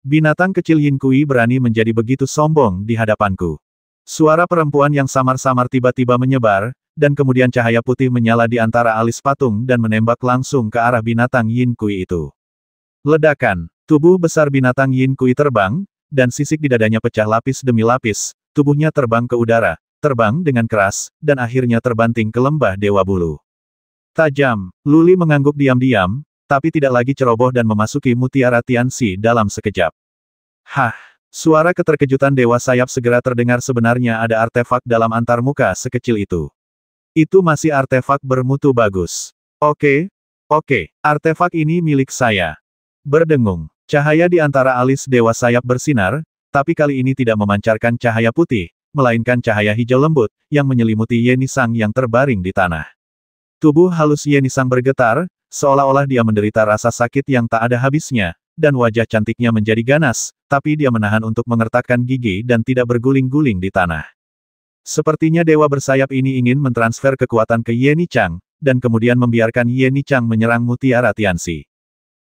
Binatang kecil Yin Kui berani menjadi begitu sombong di hadapanku. Suara perempuan yang samar-samar tiba-tiba menyebar, dan kemudian cahaya putih menyala di antara alis patung dan menembak langsung ke arah binatang Yin Kui itu. Ledakan, tubuh besar binatang Yin Kui terbang, dan sisik di dadanya pecah lapis demi lapis, tubuhnya terbang ke udara, terbang dengan keras, dan akhirnya terbanting ke lembah Dewa Bulu. Tajam, Luli mengangguk diam-diam, tapi tidak lagi ceroboh dan memasuki mutiara Tianxi dalam sekejap. Hah! Suara keterkejutan Dewa Sayap segera terdengar sebenarnya ada artefak dalam antarmuka sekecil itu. Itu masih artefak bermutu bagus. Oke, oke, artefak ini milik saya. Berdengung, cahaya di antara alis Dewa Sayap bersinar, tapi kali ini tidak memancarkan cahaya putih, melainkan cahaya hijau lembut, yang menyelimuti Yenisang yang terbaring di tanah. Tubuh halus Yenisang bergetar, seolah-olah dia menderita rasa sakit yang tak ada habisnya, dan wajah cantiknya menjadi ganas, tapi dia menahan untuk mengertakkan gigi dan tidak berguling-guling di tanah. Sepertinya dewa bersayap ini ingin mentransfer kekuatan ke Yeni Chang, dan kemudian membiarkan Yeni Chang menyerang Mutiara Tianxi.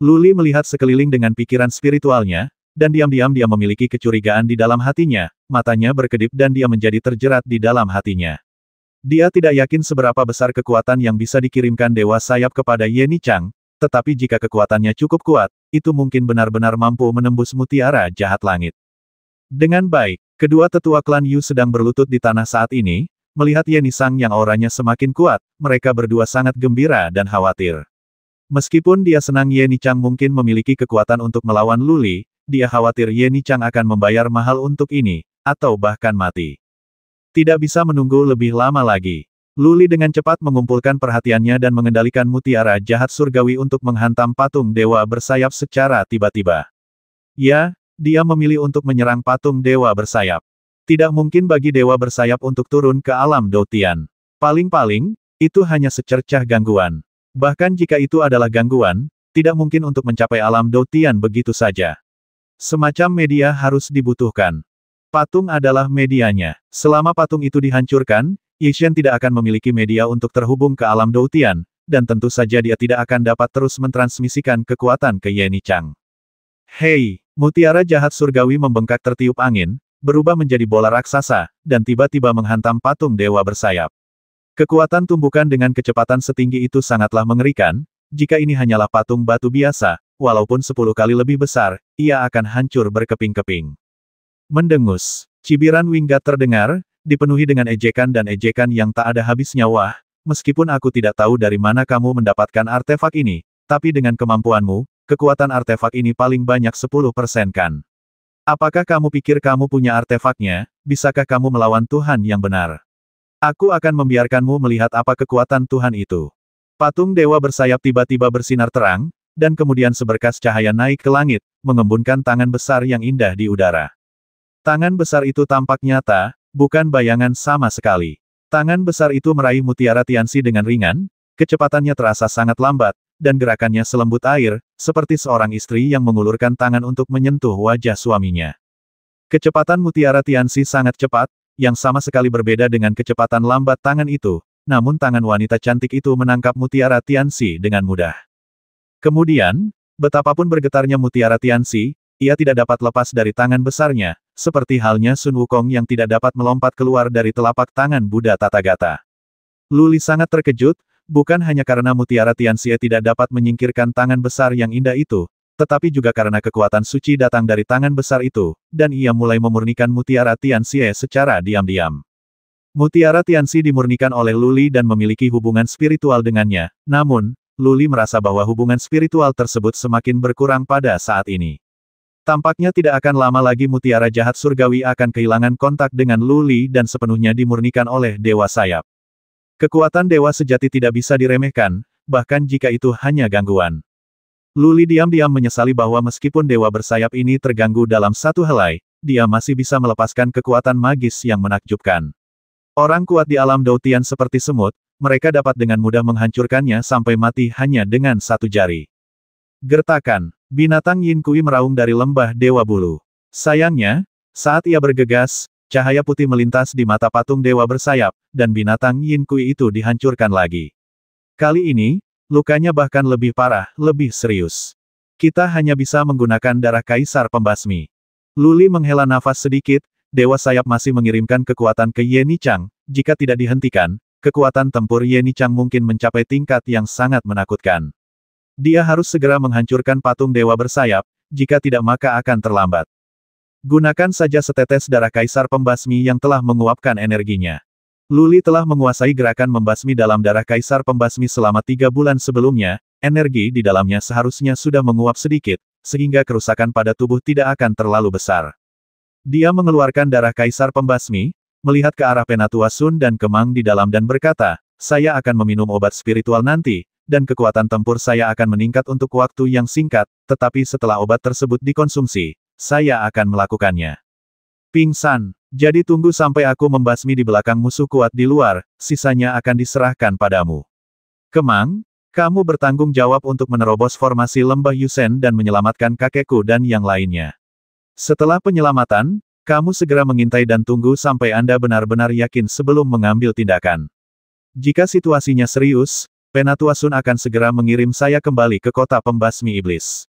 Luli melihat sekeliling dengan pikiran spiritualnya, dan diam-diam dia memiliki kecurigaan di dalam hatinya, matanya berkedip dan dia menjadi terjerat di dalam hatinya. Dia tidak yakin seberapa besar kekuatan yang bisa dikirimkan Dewa Sayap kepada Yeni Chang, tetapi jika kekuatannya cukup kuat, itu mungkin benar-benar mampu menembus mutiara jahat langit. Dengan baik, kedua tetua klan Yu sedang berlutut di tanah saat ini, melihat Yeni Sang yang auranya semakin kuat, mereka berdua sangat gembira dan khawatir. Meskipun dia senang Yeni Chang mungkin memiliki kekuatan untuk melawan Luli, dia khawatir Yeni Chang akan membayar mahal untuk ini, atau bahkan mati. Tidak bisa menunggu lebih lama lagi. Luli dengan cepat mengumpulkan perhatiannya dan mengendalikan mutiara jahat surgawi untuk menghantam patung dewa bersayap secara tiba-tiba. Ya, dia memilih untuk menyerang patung dewa bersayap. Tidak mungkin bagi dewa bersayap untuk turun ke alam Dotian. Paling-paling, itu hanya secercah gangguan. Bahkan jika itu adalah gangguan, tidak mungkin untuk mencapai alam Dotian begitu saja. Semacam media harus dibutuhkan. Patung adalah medianya. Selama patung itu dihancurkan, Yixian tidak akan memiliki media untuk terhubung ke alam Doutian, dan tentu saja dia tidak akan dapat terus mentransmisikan kekuatan ke Yeni Chang. Hei, mutiara jahat surgawi membengkak tertiup angin, berubah menjadi bola raksasa, dan tiba-tiba menghantam patung dewa bersayap. Kekuatan tumbukan dengan kecepatan setinggi itu sangatlah mengerikan, jika ini hanyalah patung batu biasa, walaupun sepuluh kali lebih besar, ia akan hancur berkeping-keping. Mendengus. Cibiran Wingga terdengar, dipenuhi dengan ejekan dan ejekan yang tak ada habis wah, meskipun aku tidak tahu dari mana kamu mendapatkan artefak ini, tapi dengan kemampuanmu, kekuatan artefak ini paling banyak 10% kan. Apakah kamu pikir kamu punya artefaknya, bisakah kamu melawan Tuhan yang benar? Aku akan membiarkanmu melihat apa kekuatan Tuhan itu. Patung dewa bersayap tiba-tiba bersinar terang, dan kemudian seberkas cahaya naik ke langit, mengembunkan tangan besar yang indah di udara. Tangan besar itu tampak nyata, bukan bayangan sama sekali. Tangan besar itu meraih mutiara Tiansi dengan ringan, kecepatannya terasa sangat lambat, dan gerakannya selembut air, seperti seorang istri yang mengulurkan tangan untuk menyentuh wajah suaminya. Kecepatan mutiara Tiansi sangat cepat, yang sama sekali berbeda dengan kecepatan lambat tangan itu, namun tangan wanita cantik itu menangkap mutiara Tiansi dengan mudah. Kemudian, betapapun bergetarnya mutiara Tiansi, ia tidak dapat lepas dari tangan besarnya, seperti halnya Sun Wukong yang tidak dapat melompat keluar dari telapak tangan Buddha Tathagata. Luli sangat terkejut, bukan hanya karena mutiara Tianxie tidak dapat menyingkirkan tangan besar yang indah itu, tetapi juga karena kekuatan suci datang dari tangan besar itu, dan ia mulai memurnikan mutiara Tianxie secara diam-diam. Mutiara Tianxi dimurnikan oleh Luli dan memiliki hubungan spiritual dengannya, namun, Luli merasa bahwa hubungan spiritual tersebut semakin berkurang pada saat ini. Tampaknya tidak akan lama lagi mutiara jahat surgawi akan kehilangan kontak dengan Luli dan sepenuhnya dimurnikan oleh Dewa Sayap. Kekuatan Dewa Sejati tidak bisa diremehkan, bahkan jika itu hanya gangguan. Luli diam-diam menyesali bahwa meskipun Dewa Bersayap ini terganggu dalam satu helai, dia masih bisa melepaskan kekuatan magis yang menakjubkan. Orang kuat di alam Dautian seperti semut, mereka dapat dengan mudah menghancurkannya sampai mati hanya dengan satu jari. Gertakan, binatang Yin Kui meraung dari lembah Dewa Bulu. Sayangnya, saat ia bergegas, cahaya putih melintas di mata patung Dewa bersayap, dan binatang Yin Kui itu dihancurkan lagi. Kali ini, lukanya bahkan lebih parah, lebih serius. Kita hanya bisa menggunakan darah kaisar pembasmi. Luli menghela nafas sedikit, Dewa Sayap masih mengirimkan kekuatan ke Yeni Chang, jika tidak dihentikan, kekuatan tempur Yeni Chang mungkin mencapai tingkat yang sangat menakutkan. Dia harus segera menghancurkan patung dewa bersayap, jika tidak maka akan terlambat. Gunakan saja setetes darah kaisar pembasmi yang telah menguapkan energinya. Luli telah menguasai gerakan membasmi dalam darah kaisar pembasmi selama tiga bulan sebelumnya, energi di dalamnya seharusnya sudah menguap sedikit, sehingga kerusakan pada tubuh tidak akan terlalu besar. Dia mengeluarkan darah kaisar pembasmi, melihat ke arah Penatua Sun dan Kemang di dalam dan berkata, saya akan meminum obat spiritual nanti, dan kekuatan tempur saya akan meningkat untuk waktu yang singkat, tetapi setelah obat tersebut dikonsumsi, saya akan melakukannya. Pingsan, jadi tunggu sampai aku membasmi di belakang musuh kuat di luar, sisanya akan diserahkan padamu. Kemang, kamu bertanggung jawab untuk menerobos formasi lembah Yusen dan menyelamatkan kakekku dan yang lainnya. Setelah penyelamatan, kamu segera mengintai dan tunggu sampai Anda benar-benar yakin sebelum mengambil tindakan. Jika situasinya serius, Penatua Sun akan segera mengirim saya kembali ke kota pembasmi iblis.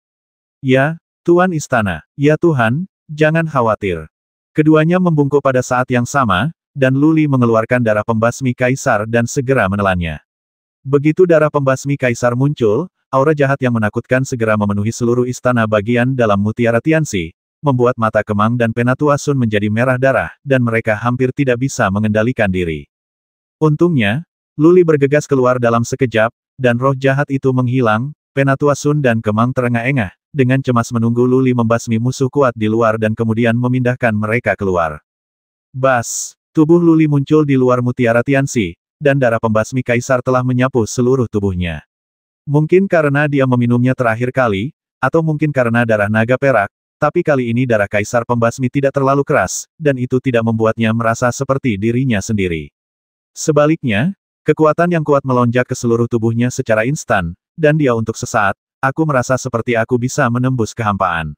Ya, Tuan Istana, ya Tuhan, jangan khawatir. Keduanya membungkuk pada saat yang sama, dan Luli mengeluarkan darah pembasmi kaisar dan segera menelannya. Begitu darah pembasmi kaisar muncul, aura jahat yang menakutkan segera memenuhi seluruh istana bagian dalam mutiara Tianxi, membuat mata Kemang dan Penatua Sun menjadi merah darah, dan mereka hampir tidak bisa mengendalikan diri. Untungnya, Luli bergegas keluar dalam sekejap, dan roh jahat itu menghilang, Penatua Sun dan Kemang terengah-engah, dengan cemas menunggu Luli membasmi musuh kuat di luar dan kemudian memindahkan mereka keluar. Bas! Tubuh Luli muncul di luar mutiara Tianxi, dan darah pembasmi kaisar telah menyapu seluruh tubuhnya. Mungkin karena dia meminumnya terakhir kali, atau mungkin karena darah naga perak, tapi kali ini darah kaisar pembasmi tidak terlalu keras, dan itu tidak membuatnya merasa seperti dirinya sendiri. Sebaliknya, Kekuatan yang kuat melonjak ke seluruh tubuhnya secara instan, dan dia untuk sesaat, aku merasa seperti aku bisa menembus kehampaan.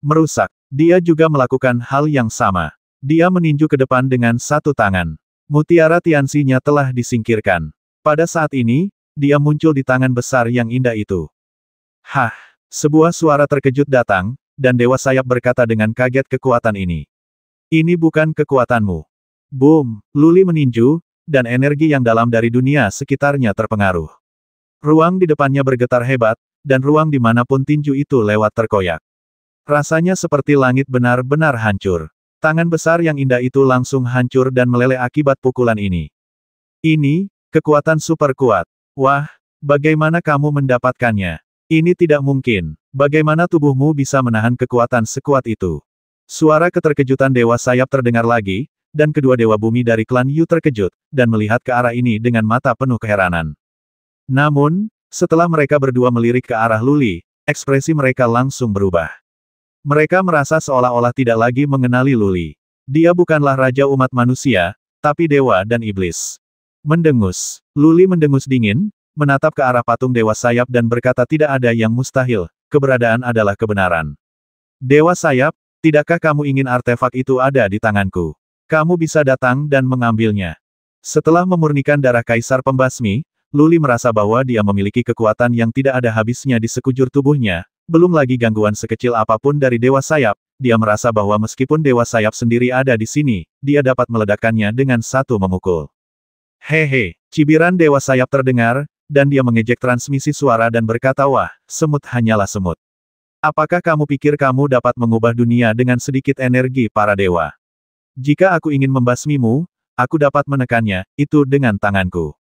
Merusak, dia juga melakukan hal yang sama. Dia meninju ke depan dengan satu tangan. Mutiara tiansinya telah disingkirkan. Pada saat ini, dia muncul di tangan besar yang indah itu. Hah! Sebuah suara terkejut datang, dan Dewa Sayap berkata dengan kaget kekuatan ini. Ini bukan kekuatanmu. Boom! Luli meninju, dan energi yang dalam dari dunia sekitarnya terpengaruh. Ruang di depannya bergetar hebat, dan ruang dimanapun tinju itu lewat terkoyak. Rasanya seperti langit benar-benar hancur. Tangan besar yang indah itu langsung hancur dan meleleh akibat pukulan ini. Ini, kekuatan super kuat. Wah, bagaimana kamu mendapatkannya? Ini tidak mungkin. Bagaimana tubuhmu bisa menahan kekuatan sekuat itu? Suara keterkejutan Dewa Sayap terdengar lagi, dan kedua dewa bumi dari klan Yu terkejut, dan melihat ke arah ini dengan mata penuh keheranan. Namun, setelah mereka berdua melirik ke arah Luli, ekspresi mereka langsung berubah. Mereka merasa seolah-olah tidak lagi mengenali Luli. Dia bukanlah raja umat manusia, tapi dewa dan iblis. Mendengus. Luli mendengus dingin, menatap ke arah patung dewa sayap dan berkata tidak ada yang mustahil, keberadaan adalah kebenaran. Dewa sayap, tidakkah kamu ingin artefak itu ada di tanganku? Kamu bisa datang dan mengambilnya. Setelah memurnikan darah kaisar pembasmi, Luli merasa bahwa dia memiliki kekuatan yang tidak ada habisnya di sekujur tubuhnya, belum lagi gangguan sekecil apapun dari Dewa Sayap, dia merasa bahwa meskipun Dewa Sayap sendiri ada di sini, dia dapat meledakkannya dengan satu memukul. Hehe, cibiran Dewa Sayap terdengar, dan dia mengejek transmisi suara dan berkata wah, semut hanyalah semut. Apakah kamu pikir kamu dapat mengubah dunia dengan sedikit energi para dewa? Jika aku ingin membasmimu, aku dapat menekannya, itu dengan tanganku.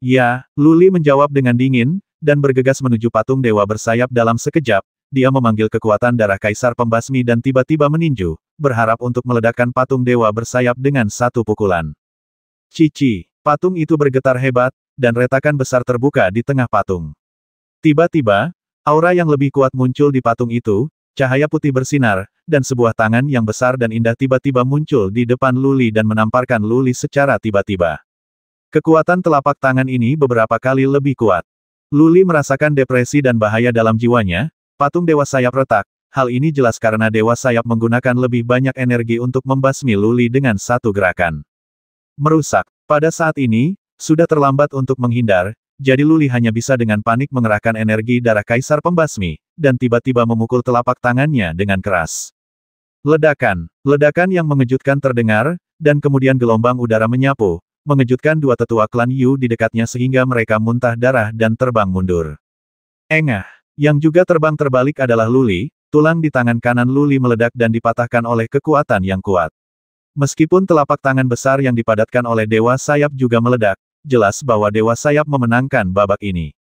Ya, Luli menjawab dengan dingin, dan bergegas menuju patung dewa bersayap dalam sekejap, dia memanggil kekuatan darah kaisar pembasmi dan tiba-tiba meninju, berharap untuk meledakkan patung dewa bersayap dengan satu pukulan. Cici, patung itu bergetar hebat, dan retakan besar terbuka di tengah patung. Tiba-tiba, aura yang lebih kuat muncul di patung itu, cahaya putih bersinar, dan sebuah tangan yang besar dan indah tiba-tiba muncul di depan Luli dan menamparkan Luli secara tiba-tiba. Kekuatan telapak tangan ini beberapa kali lebih kuat. Luli merasakan depresi dan bahaya dalam jiwanya, patung Dewa Sayap retak, hal ini jelas karena Dewa Sayap menggunakan lebih banyak energi untuk membasmi Luli dengan satu gerakan. Merusak. Pada saat ini, sudah terlambat untuk menghindar, jadi Luli hanya bisa dengan panik mengerahkan energi darah kaisar pembasmi, dan tiba-tiba memukul telapak tangannya dengan keras. Ledakan, ledakan yang mengejutkan terdengar, dan kemudian gelombang udara menyapu, mengejutkan dua tetua klan Yu di dekatnya sehingga mereka muntah darah dan terbang mundur. Engah, yang juga terbang terbalik adalah Luli, tulang di tangan kanan Luli meledak dan dipatahkan oleh kekuatan yang kuat. Meskipun telapak tangan besar yang dipadatkan oleh Dewa Sayap juga meledak, jelas bahwa Dewa Sayap memenangkan babak ini.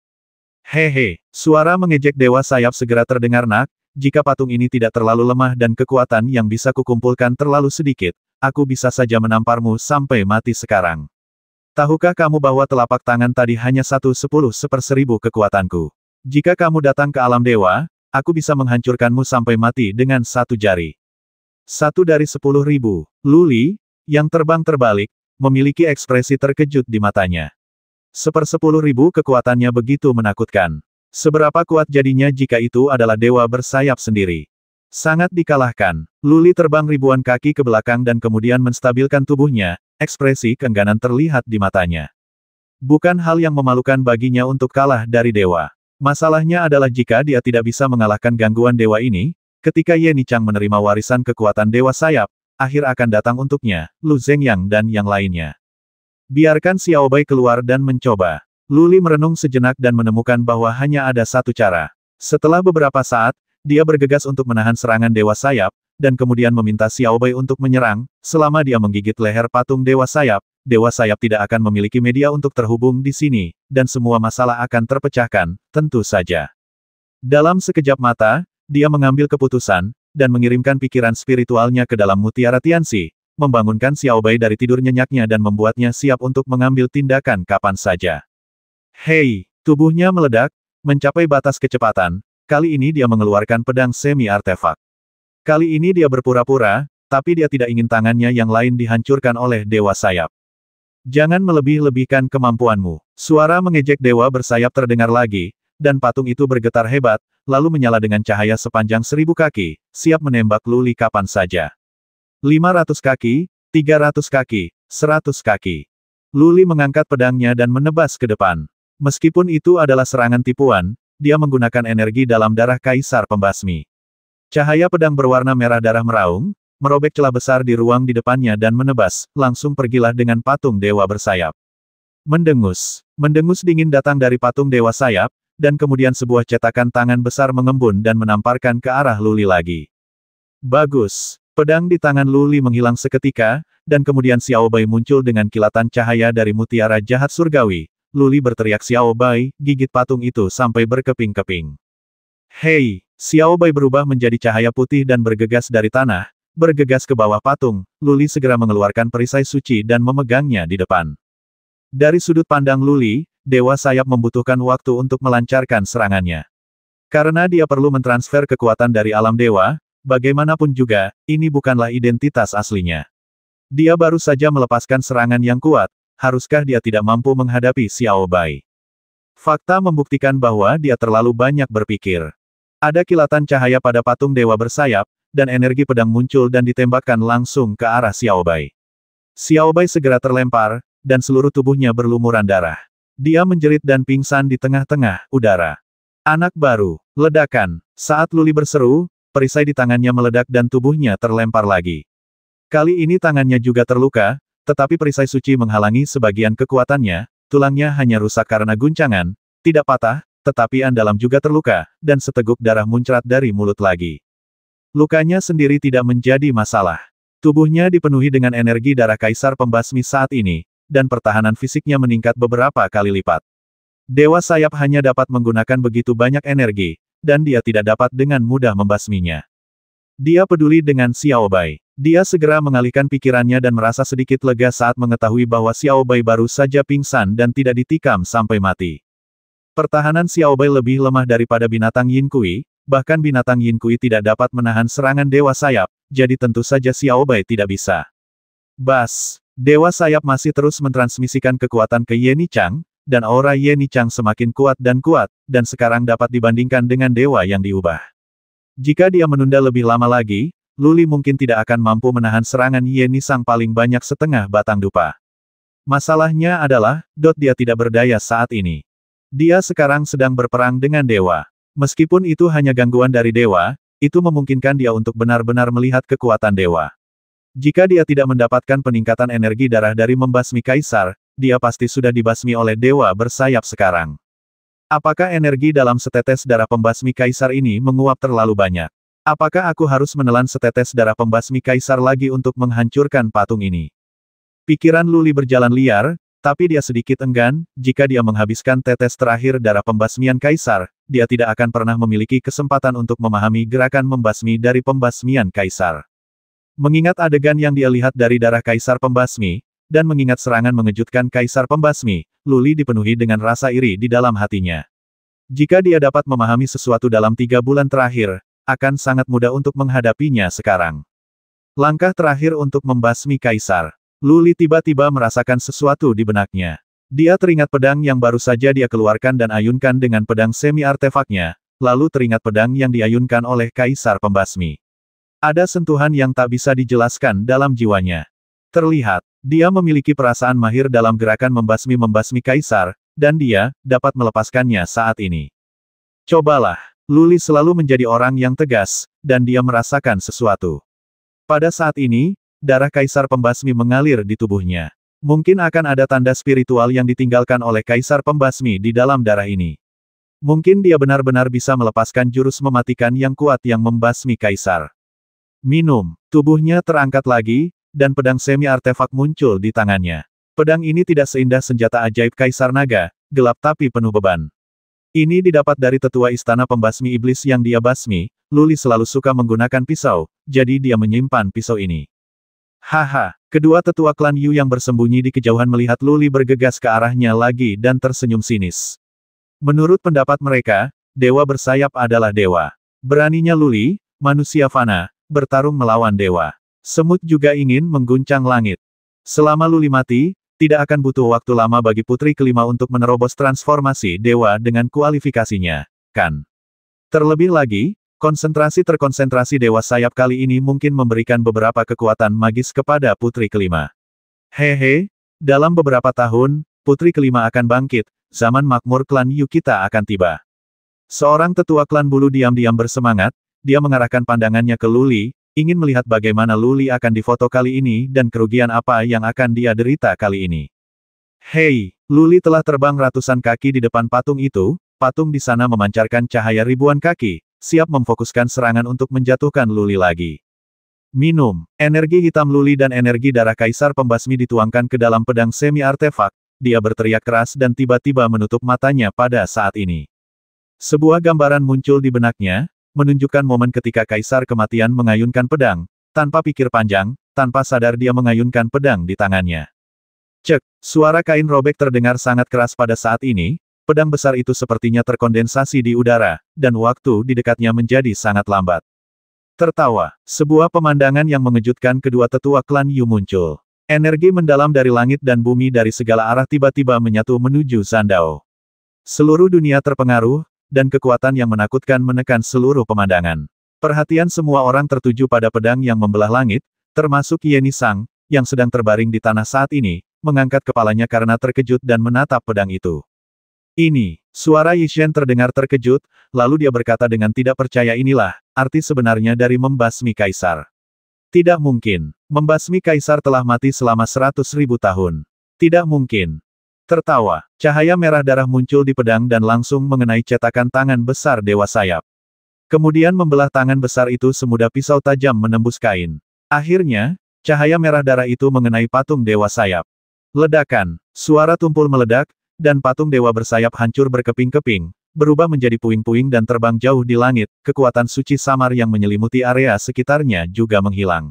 Hehe, he, suara mengejek Dewa Sayap segera terdengar nak, jika patung ini tidak terlalu lemah dan kekuatan yang bisa kukumpulkan terlalu sedikit, aku bisa saja menamparmu sampai mati sekarang. Tahukah kamu bahwa telapak tangan tadi hanya satu sepuluh seperseribu kekuatanku? Jika kamu datang ke alam dewa, aku bisa menghancurkanmu sampai mati dengan satu jari. Satu dari sepuluh ribu, Luli, yang terbang terbalik, memiliki ekspresi terkejut di matanya. Sepersepuluh ribu kekuatannya begitu menakutkan. Seberapa kuat jadinya jika itu adalah dewa bersayap sendiri. Sangat dikalahkan. Luli terbang ribuan kaki ke belakang dan kemudian menstabilkan tubuhnya, ekspresi keengganan terlihat di matanya. Bukan hal yang memalukan baginya untuk kalah dari dewa. Masalahnya adalah jika dia tidak bisa mengalahkan gangguan dewa ini, ketika Yeni Chang menerima warisan kekuatan dewa sayap, akhir akan datang untuknya, Lu Zhengyang dan yang lainnya. Biarkan Xiaobai keluar dan mencoba. Luli merenung sejenak dan menemukan bahwa hanya ada satu cara. Setelah beberapa saat, dia bergegas untuk menahan serangan Dewa Sayap, dan kemudian meminta Xiaobai untuk menyerang, selama dia menggigit leher patung Dewa Sayap, Dewa Sayap tidak akan memiliki media untuk terhubung di sini, dan semua masalah akan terpecahkan, tentu saja. Dalam sekejap mata, dia mengambil keputusan, dan mengirimkan pikiran spiritualnya ke dalam mutiara Tianxi, membangunkan Xiao Xiaobai dari tidur nyenyaknya dan membuatnya siap untuk mengambil tindakan kapan saja. Hei, tubuhnya meledak, mencapai batas kecepatan, kali ini dia mengeluarkan pedang semi-artefak. Kali ini dia berpura-pura, tapi dia tidak ingin tangannya yang lain dihancurkan oleh Dewa Sayap. Jangan melebih-lebihkan kemampuanmu. Suara mengejek Dewa bersayap terdengar lagi, dan patung itu bergetar hebat, lalu menyala dengan cahaya sepanjang seribu kaki, siap menembak Luli kapan saja. 500 kaki, 300 kaki, 100 kaki. Luli mengangkat pedangnya dan menebas ke depan. Meskipun itu adalah serangan tipuan, dia menggunakan energi dalam darah kaisar pembasmi. Cahaya pedang berwarna merah darah meraung, merobek celah besar di ruang di depannya dan menebas, langsung pergilah dengan patung dewa bersayap. Mendengus. Mendengus dingin datang dari patung dewa sayap, dan kemudian sebuah cetakan tangan besar mengembun dan menamparkan ke arah Luli lagi. Bagus. Pedang di tangan Luli menghilang seketika, dan kemudian Xiao Bai muncul dengan kilatan cahaya dari mutiara jahat surgawi. Luli berteriak Xiao Bai, gigit patung itu sampai berkeping-keping. Hei! Xiao Bai berubah menjadi cahaya putih dan bergegas dari tanah, bergegas ke bawah patung, Luli segera mengeluarkan perisai suci dan memegangnya di depan. Dari sudut pandang Luli, Dewa Sayap membutuhkan waktu untuk melancarkan serangannya. Karena dia perlu mentransfer kekuatan dari alam dewa, bagaimanapun juga, ini bukanlah identitas aslinya. Dia baru saja melepaskan serangan yang kuat, haruskah dia tidak mampu menghadapi Xiao Bai? Fakta membuktikan bahwa dia terlalu banyak berpikir. Ada kilatan cahaya pada patung dewa bersayap, dan energi pedang muncul dan ditembakkan langsung ke arah Xiaobai. Xiaobai segera terlempar, dan seluruh tubuhnya berlumuran darah. Dia menjerit dan pingsan di tengah-tengah udara. Anak baru, ledakan. Saat Luli berseru, perisai di tangannya meledak dan tubuhnya terlempar lagi. Kali ini tangannya juga terluka, tetapi perisai suci menghalangi sebagian kekuatannya, tulangnya hanya rusak karena guncangan, tidak patah, tetapi andalam juga terluka, dan seteguk darah muncrat dari mulut lagi. Lukanya sendiri tidak menjadi masalah. Tubuhnya dipenuhi dengan energi darah kaisar pembasmi saat ini, dan pertahanan fisiknya meningkat beberapa kali lipat. Dewa sayap hanya dapat menggunakan begitu banyak energi, dan dia tidak dapat dengan mudah membasminya. Dia peduli dengan Xiao Bai. Dia segera mengalihkan pikirannya dan merasa sedikit lega saat mengetahui bahwa Xiao Bai baru saja pingsan dan tidak ditikam sampai mati. Pertahanan Xiao Bai lebih lemah daripada binatang Yin Kui, bahkan binatang Yin Kui tidak dapat menahan serangan dewa sayap, jadi tentu saja Xiao Bai tidak bisa. Bas! Dewa Sayap masih terus mentransmisikan kekuatan ke Yeni Chang, dan aura Yeni Chang semakin kuat dan kuat, dan sekarang dapat dibandingkan dengan dewa yang diubah. Jika dia menunda lebih lama lagi, Luli mungkin tidak akan mampu menahan serangan Yeni Sang paling banyak setengah batang dupa. Masalahnya adalah, Dot dia tidak berdaya saat ini. Dia sekarang sedang berperang dengan dewa. Meskipun itu hanya gangguan dari dewa, itu memungkinkan dia untuk benar-benar melihat kekuatan dewa. Jika dia tidak mendapatkan peningkatan energi darah dari membasmi kaisar, dia pasti sudah dibasmi oleh dewa bersayap sekarang. Apakah energi dalam setetes darah pembasmi kaisar ini menguap terlalu banyak? Apakah aku harus menelan setetes darah pembasmi kaisar lagi untuk menghancurkan patung ini? Pikiran Luli berjalan liar, tapi dia sedikit enggan, jika dia menghabiskan tetes terakhir darah pembasmian kaisar, dia tidak akan pernah memiliki kesempatan untuk memahami gerakan membasmi dari pembasmian kaisar. Mengingat adegan yang dia lihat dari darah Kaisar Pembasmi, dan mengingat serangan mengejutkan Kaisar Pembasmi, Luli dipenuhi dengan rasa iri di dalam hatinya. Jika dia dapat memahami sesuatu dalam tiga bulan terakhir, akan sangat mudah untuk menghadapinya sekarang. Langkah terakhir untuk membasmi Kaisar. Luli tiba-tiba merasakan sesuatu di benaknya. Dia teringat pedang yang baru saja dia keluarkan dan ayunkan dengan pedang semi-artefaknya, lalu teringat pedang yang diayunkan oleh Kaisar Pembasmi. Ada sentuhan yang tak bisa dijelaskan dalam jiwanya. Terlihat, dia memiliki perasaan mahir dalam gerakan membasmi-membasmi kaisar, dan dia dapat melepaskannya saat ini. Cobalah, Luli selalu menjadi orang yang tegas, dan dia merasakan sesuatu. Pada saat ini, darah kaisar pembasmi mengalir di tubuhnya. Mungkin akan ada tanda spiritual yang ditinggalkan oleh kaisar pembasmi di dalam darah ini. Mungkin dia benar-benar bisa melepaskan jurus mematikan yang kuat yang membasmi kaisar. Minum. Tubuhnya terangkat lagi, dan pedang semi-artefak muncul di tangannya. Pedang ini tidak seindah senjata ajaib Kaisar Naga, gelap tapi penuh beban. Ini didapat dari tetua istana pembasmi iblis yang dia basmi, Luli selalu suka menggunakan pisau, jadi dia menyimpan pisau ini. Haha, kedua tetua klan Yu yang bersembunyi di kejauhan melihat Luli bergegas ke arahnya lagi dan tersenyum sinis. Menurut pendapat mereka, dewa bersayap adalah dewa. Beraninya Luli, manusia fana, bertarung melawan dewa. Semut juga ingin mengguncang langit. Selama Luli mati, tidak akan butuh waktu lama bagi putri kelima untuk menerobos transformasi dewa dengan kualifikasinya, kan? Terlebih lagi, konsentrasi terkonsentrasi dewa sayap kali ini mungkin memberikan beberapa kekuatan magis kepada putri kelima. Hehe, dalam beberapa tahun, putri kelima akan bangkit, zaman makmur klan Yukita akan tiba. Seorang tetua klan bulu diam-diam bersemangat, dia mengarahkan pandangannya ke Luli, ingin melihat bagaimana Luli akan difoto kali ini dan kerugian apa yang akan dia derita kali ini. Hei, Luli telah terbang ratusan kaki di depan patung itu, patung di sana memancarkan cahaya ribuan kaki, siap memfokuskan serangan untuk menjatuhkan Luli lagi. Minum, energi hitam Luli dan energi darah kaisar pembasmi dituangkan ke dalam pedang semi artefak, dia berteriak keras dan tiba-tiba menutup matanya pada saat ini. Sebuah gambaran muncul di benaknya, menunjukkan momen ketika Kaisar Kematian mengayunkan pedang, tanpa pikir panjang, tanpa sadar dia mengayunkan pedang di tangannya. Cek, suara kain robek terdengar sangat keras pada saat ini, pedang besar itu sepertinya terkondensasi di udara, dan waktu di dekatnya menjadi sangat lambat. Tertawa, sebuah pemandangan yang mengejutkan kedua tetua klan Yu muncul. Energi mendalam dari langit dan bumi dari segala arah tiba-tiba menyatu menuju Zandao. Seluruh dunia terpengaruh, dan kekuatan yang menakutkan menekan seluruh pemandangan. Perhatian semua orang tertuju pada pedang yang membelah langit, termasuk Yeni Sang, yang sedang terbaring di tanah saat ini, mengangkat kepalanya karena terkejut dan menatap pedang itu. Ini, suara Yishen terdengar terkejut, lalu dia berkata dengan tidak percaya inilah, arti sebenarnya dari membasmi kaisar. Tidak mungkin, membasmi kaisar telah mati selama seratus ribu tahun. Tidak mungkin, Tertawa, cahaya merah darah muncul di pedang dan langsung mengenai cetakan tangan besar Dewa Sayap. Kemudian membelah tangan besar itu semudah pisau tajam menembus kain. Akhirnya, cahaya merah darah itu mengenai patung Dewa Sayap. Ledakan, suara tumpul meledak, dan patung Dewa bersayap hancur berkeping-keping, berubah menjadi puing-puing dan terbang jauh di langit, kekuatan suci samar yang menyelimuti area sekitarnya juga menghilang.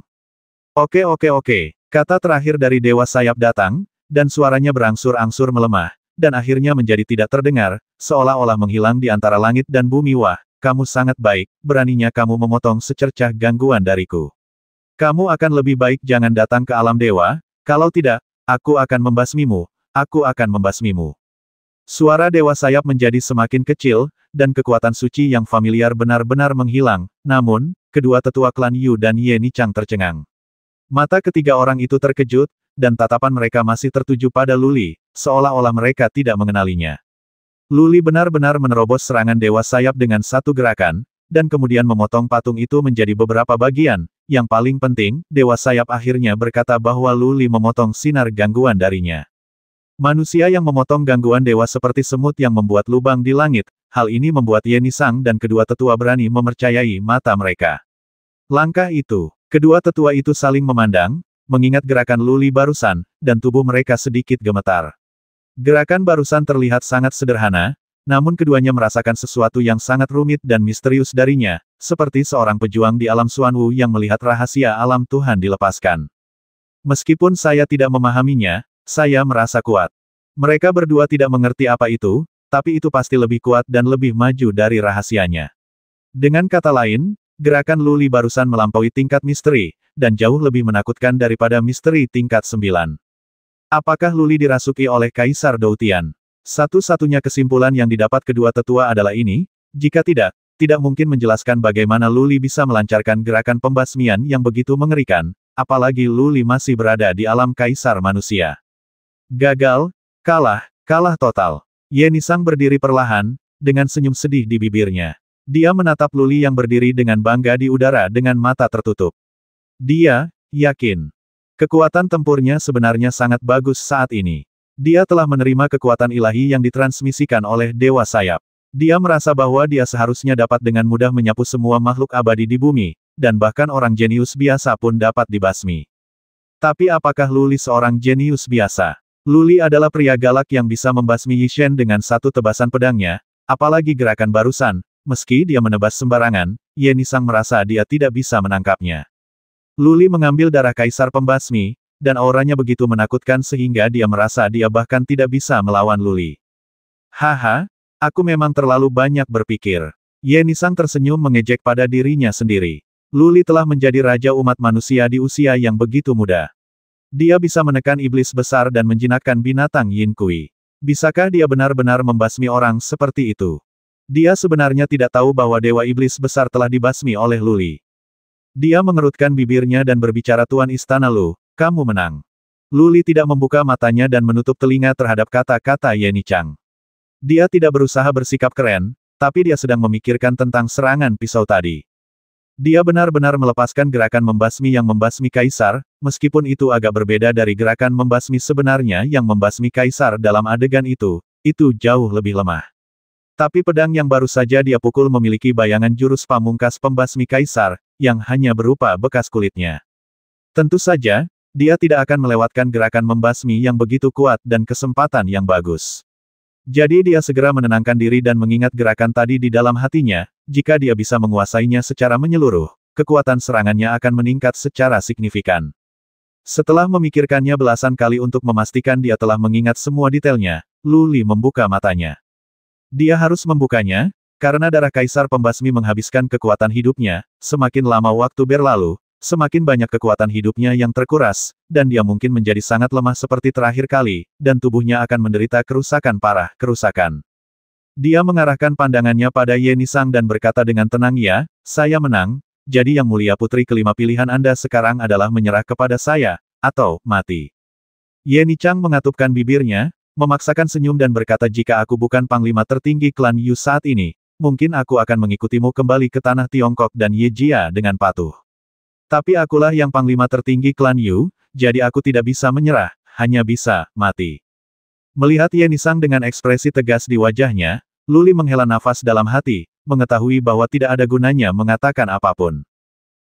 Oke oke oke, kata terakhir dari Dewa Sayap datang, dan suaranya berangsur-angsur melemah, dan akhirnya menjadi tidak terdengar, seolah-olah menghilang di antara langit dan bumi wah, kamu sangat baik, beraninya kamu memotong secercah gangguan dariku. Kamu akan lebih baik jangan datang ke alam dewa, kalau tidak, aku akan membasmimu, aku akan membasmimu. Suara Dewa Sayap menjadi semakin kecil, dan kekuatan suci yang familiar benar-benar menghilang, namun, kedua tetua klan Yu dan Ye Chang tercengang. Mata ketiga orang itu terkejut, dan tatapan mereka masih tertuju pada Luli, seolah-olah mereka tidak mengenalinya. Luli benar-benar menerobos serangan Dewa Sayap dengan satu gerakan, dan kemudian memotong patung itu menjadi beberapa bagian, yang paling penting, Dewa Sayap akhirnya berkata bahwa Luli memotong sinar gangguan darinya. Manusia yang memotong gangguan dewa seperti semut yang membuat lubang di langit, hal ini membuat Yenisang dan kedua tetua berani memercayai mata mereka. Langkah itu, kedua tetua itu saling memandang, mengingat gerakan Luli barusan, dan tubuh mereka sedikit gemetar. Gerakan barusan terlihat sangat sederhana, namun keduanya merasakan sesuatu yang sangat rumit dan misterius darinya, seperti seorang pejuang di alam Suanwu yang melihat rahasia alam Tuhan dilepaskan. Meskipun saya tidak memahaminya, saya merasa kuat. Mereka berdua tidak mengerti apa itu, tapi itu pasti lebih kuat dan lebih maju dari rahasianya. Dengan kata lain, Gerakan Luli barusan melampaui tingkat misteri, dan jauh lebih menakutkan daripada misteri tingkat sembilan. Apakah Luli dirasuki oleh Kaisar Doutian? Satu-satunya kesimpulan yang didapat kedua tetua adalah ini, jika tidak, tidak mungkin menjelaskan bagaimana Luli bisa melancarkan gerakan pembasmian yang begitu mengerikan, apalagi Luli masih berada di alam Kaisar manusia. Gagal, kalah, kalah total. Yenisang berdiri perlahan, dengan senyum sedih di bibirnya. Dia menatap Luli yang berdiri dengan bangga di udara dengan mata tertutup. Dia, yakin. Kekuatan tempurnya sebenarnya sangat bagus saat ini. Dia telah menerima kekuatan ilahi yang ditransmisikan oleh Dewa Sayap. Dia merasa bahwa dia seharusnya dapat dengan mudah menyapu semua makhluk abadi di bumi, dan bahkan orang jenius biasa pun dapat dibasmi. Tapi apakah Luli seorang jenius biasa? Luli adalah pria galak yang bisa membasmi Yishen dengan satu tebasan pedangnya, apalagi gerakan barusan, Meski dia menebas sembarangan, Yenisang merasa dia tidak bisa menangkapnya. Luli mengambil darah kaisar pembasmi, dan auranya begitu menakutkan sehingga dia merasa dia bahkan tidak bisa melawan Luli. Haha, aku memang terlalu banyak berpikir. Yenisang tersenyum mengejek pada dirinya sendiri. Luli telah menjadi raja umat manusia di usia yang begitu muda. Dia bisa menekan iblis besar dan menjinakkan binatang Yin Kui. Bisakah dia benar-benar membasmi orang seperti itu? Dia sebenarnya tidak tahu bahwa Dewa Iblis besar telah dibasmi oleh Luli. Dia mengerutkan bibirnya dan berbicara Tuan Istana Lu, kamu menang. Luli tidak membuka matanya dan menutup telinga terhadap kata-kata Yeni Chang. Dia tidak berusaha bersikap keren, tapi dia sedang memikirkan tentang serangan pisau tadi. Dia benar-benar melepaskan gerakan membasmi yang membasmi Kaisar, meskipun itu agak berbeda dari gerakan membasmi sebenarnya yang membasmi Kaisar dalam adegan itu, itu jauh lebih lemah. Tapi pedang yang baru saja dia pukul memiliki bayangan jurus pamungkas pembasmi kaisar, yang hanya berupa bekas kulitnya. Tentu saja, dia tidak akan melewatkan gerakan membasmi yang begitu kuat dan kesempatan yang bagus. Jadi dia segera menenangkan diri dan mengingat gerakan tadi di dalam hatinya, jika dia bisa menguasainya secara menyeluruh, kekuatan serangannya akan meningkat secara signifikan. Setelah memikirkannya belasan kali untuk memastikan dia telah mengingat semua detailnya, Luli membuka matanya. Dia harus membukanya, karena darah kaisar pembasmi menghabiskan kekuatan hidupnya, semakin lama waktu berlalu, semakin banyak kekuatan hidupnya yang terkuras, dan dia mungkin menjadi sangat lemah seperti terakhir kali, dan tubuhnya akan menderita kerusakan parah, kerusakan. Dia mengarahkan pandangannya pada Yenisang dan berkata dengan tenang ya, saya menang, jadi yang mulia putri kelima pilihan Anda sekarang adalah menyerah kepada saya, atau mati. Yenichang mengatupkan bibirnya, Memaksakan senyum dan berkata jika aku bukan panglima tertinggi klan Yu saat ini, mungkin aku akan mengikutimu kembali ke tanah Tiongkok dan Ye Jia dengan patuh. Tapi akulah yang panglima tertinggi klan Yu, jadi aku tidak bisa menyerah, hanya bisa mati. Melihat Ye Yenisang dengan ekspresi tegas di wajahnya, Luli menghela nafas dalam hati, mengetahui bahwa tidak ada gunanya mengatakan apapun.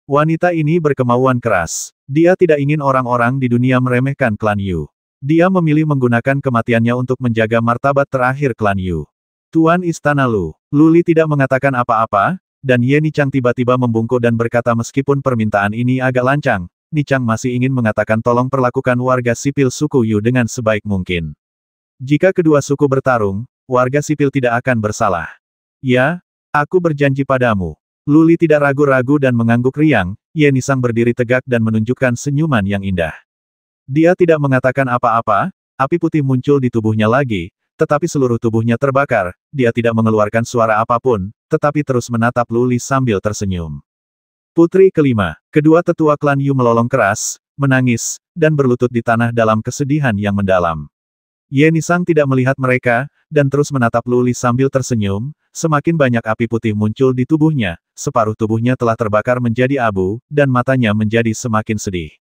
Wanita ini berkemauan keras. Dia tidak ingin orang-orang di dunia meremehkan klan Yu. Dia memilih menggunakan kematiannya untuk menjaga martabat terakhir klan Yu. Tuan Istana Lu, Luli tidak mengatakan apa-apa, dan Ye Nichang tiba-tiba membungkuk dan berkata meskipun permintaan ini agak lancang, Nichang masih ingin mengatakan tolong perlakukan warga sipil suku Yu dengan sebaik mungkin. Jika kedua suku bertarung, warga sipil tidak akan bersalah. Ya, aku berjanji padamu. Luli tidak ragu-ragu dan mengangguk riang, Ye Nisang berdiri tegak dan menunjukkan senyuman yang indah. Dia tidak mengatakan apa-apa, api putih muncul di tubuhnya lagi, tetapi seluruh tubuhnya terbakar, dia tidak mengeluarkan suara apapun, tetapi terus menatap Luli sambil tersenyum. Putri kelima, kedua tetua klan Yu melolong keras, menangis, dan berlutut di tanah dalam kesedihan yang mendalam. Nisang tidak melihat mereka, dan terus menatap Luli sambil tersenyum, semakin banyak api putih muncul di tubuhnya, separuh tubuhnya telah terbakar menjadi abu, dan matanya menjadi semakin sedih.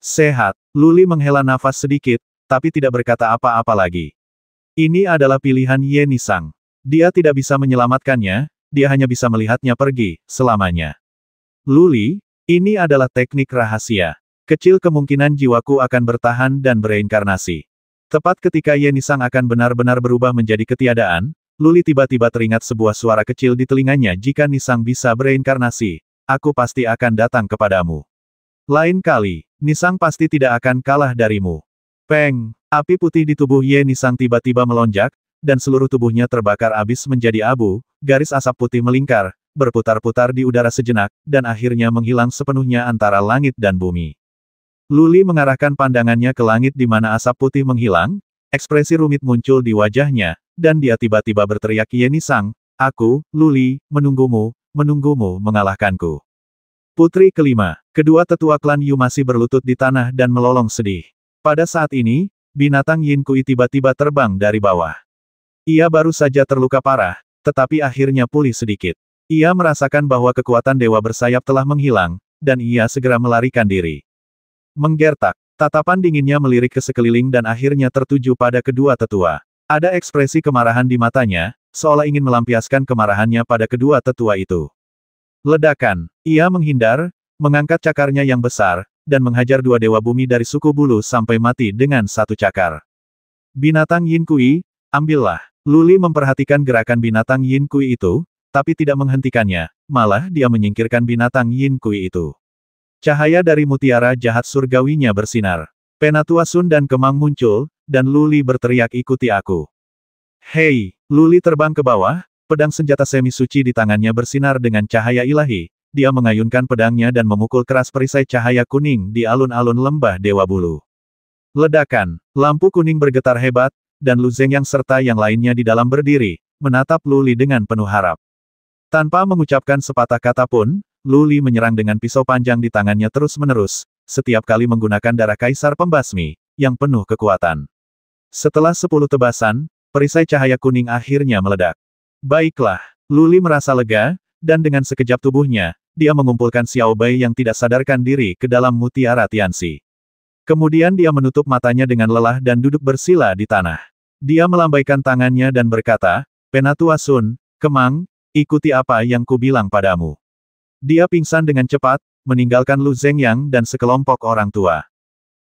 Sehat, Luli menghela nafas sedikit, tapi tidak berkata apa-apa lagi. Ini adalah pilihan Ye Nisang. Dia tidak bisa menyelamatkannya, dia hanya bisa melihatnya pergi, selamanya. Luli, ini adalah teknik rahasia. Kecil kemungkinan jiwaku akan bertahan dan bereinkarnasi. Tepat ketika Ye Nisang akan benar-benar berubah menjadi ketiadaan, Luli tiba-tiba teringat sebuah suara kecil di telinganya jika Nisang bisa bereinkarnasi, aku pasti akan datang kepadamu. Lain kali, Nisang pasti tidak akan kalah darimu. Peng, api putih di tubuh Ye Nisang tiba-tiba melonjak, dan seluruh tubuhnya terbakar abis menjadi abu, garis asap putih melingkar, berputar-putar di udara sejenak, dan akhirnya menghilang sepenuhnya antara langit dan bumi. Luli mengarahkan pandangannya ke langit di mana asap putih menghilang, ekspresi rumit muncul di wajahnya, dan dia tiba-tiba berteriak Nisang, Aku, Luli, menunggumu, menunggumu mengalahkanku. Putri kelima, kedua tetua klan Yu masih berlutut di tanah dan melolong sedih. Pada saat ini, binatang Yin Kui tiba-tiba terbang dari bawah. Ia baru saja terluka parah, tetapi akhirnya pulih sedikit. Ia merasakan bahwa kekuatan dewa bersayap telah menghilang, dan ia segera melarikan diri. Menggertak, tatapan dinginnya melirik ke sekeliling dan akhirnya tertuju pada kedua tetua. Ada ekspresi kemarahan di matanya, seolah ingin melampiaskan kemarahannya pada kedua tetua itu. Ledakan. Ia menghindar, mengangkat cakarnya yang besar, dan menghajar dua dewa bumi dari suku bulu sampai mati dengan satu cakar. Binatang Yin Kui, ambillah. Luli memperhatikan gerakan binatang Yin Kui itu, tapi tidak menghentikannya, malah dia menyingkirkan binatang Yin Kui itu. Cahaya dari mutiara jahat surgawinya bersinar. Penatua Sun dan Kemang muncul, dan Luli berteriak ikuti aku. Hei, Luli terbang ke bawah, Pedang senjata semi suci di tangannya bersinar dengan cahaya ilahi, dia mengayunkan pedangnya dan memukul keras perisai cahaya kuning di alun-alun lembah Dewa Bulu. Ledakan, lampu kuning bergetar hebat, dan Lu Zeng yang serta yang lainnya di dalam berdiri, menatap Luli dengan penuh harap. Tanpa mengucapkan sepatah kata pun, Luli menyerang dengan pisau panjang di tangannya terus-menerus, setiap kali menggunakan darah kaisar pembasmi, yang penuh kekuatan. Setelah sepuluh tebasan, perisai cahaya kuning akhirnya meledak. Baiklah, Luli merasa lega, dan dengan sekejap tubuhnya, dia mengumpulkan Xiao Bai yang tidak sadarkan diri ke dalam mutiara Tianxi. Kemudian dia menutup matanya dengan lelah dan duduk bersila di tanah. Dia melambaikan tangannya dan berkata, Penatua Sun, Kemang, ikuti apa yang kubilang padamu. Dia pingsan dengan cepat, meninggalkan Lu Zhengyang dan sekelompok orang tua.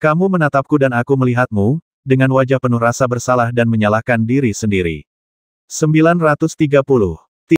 Kamu menatapku dan aku melihatmu, dengan wajah penuh rasa bersalah dan menyalahkan diri sendiri. 930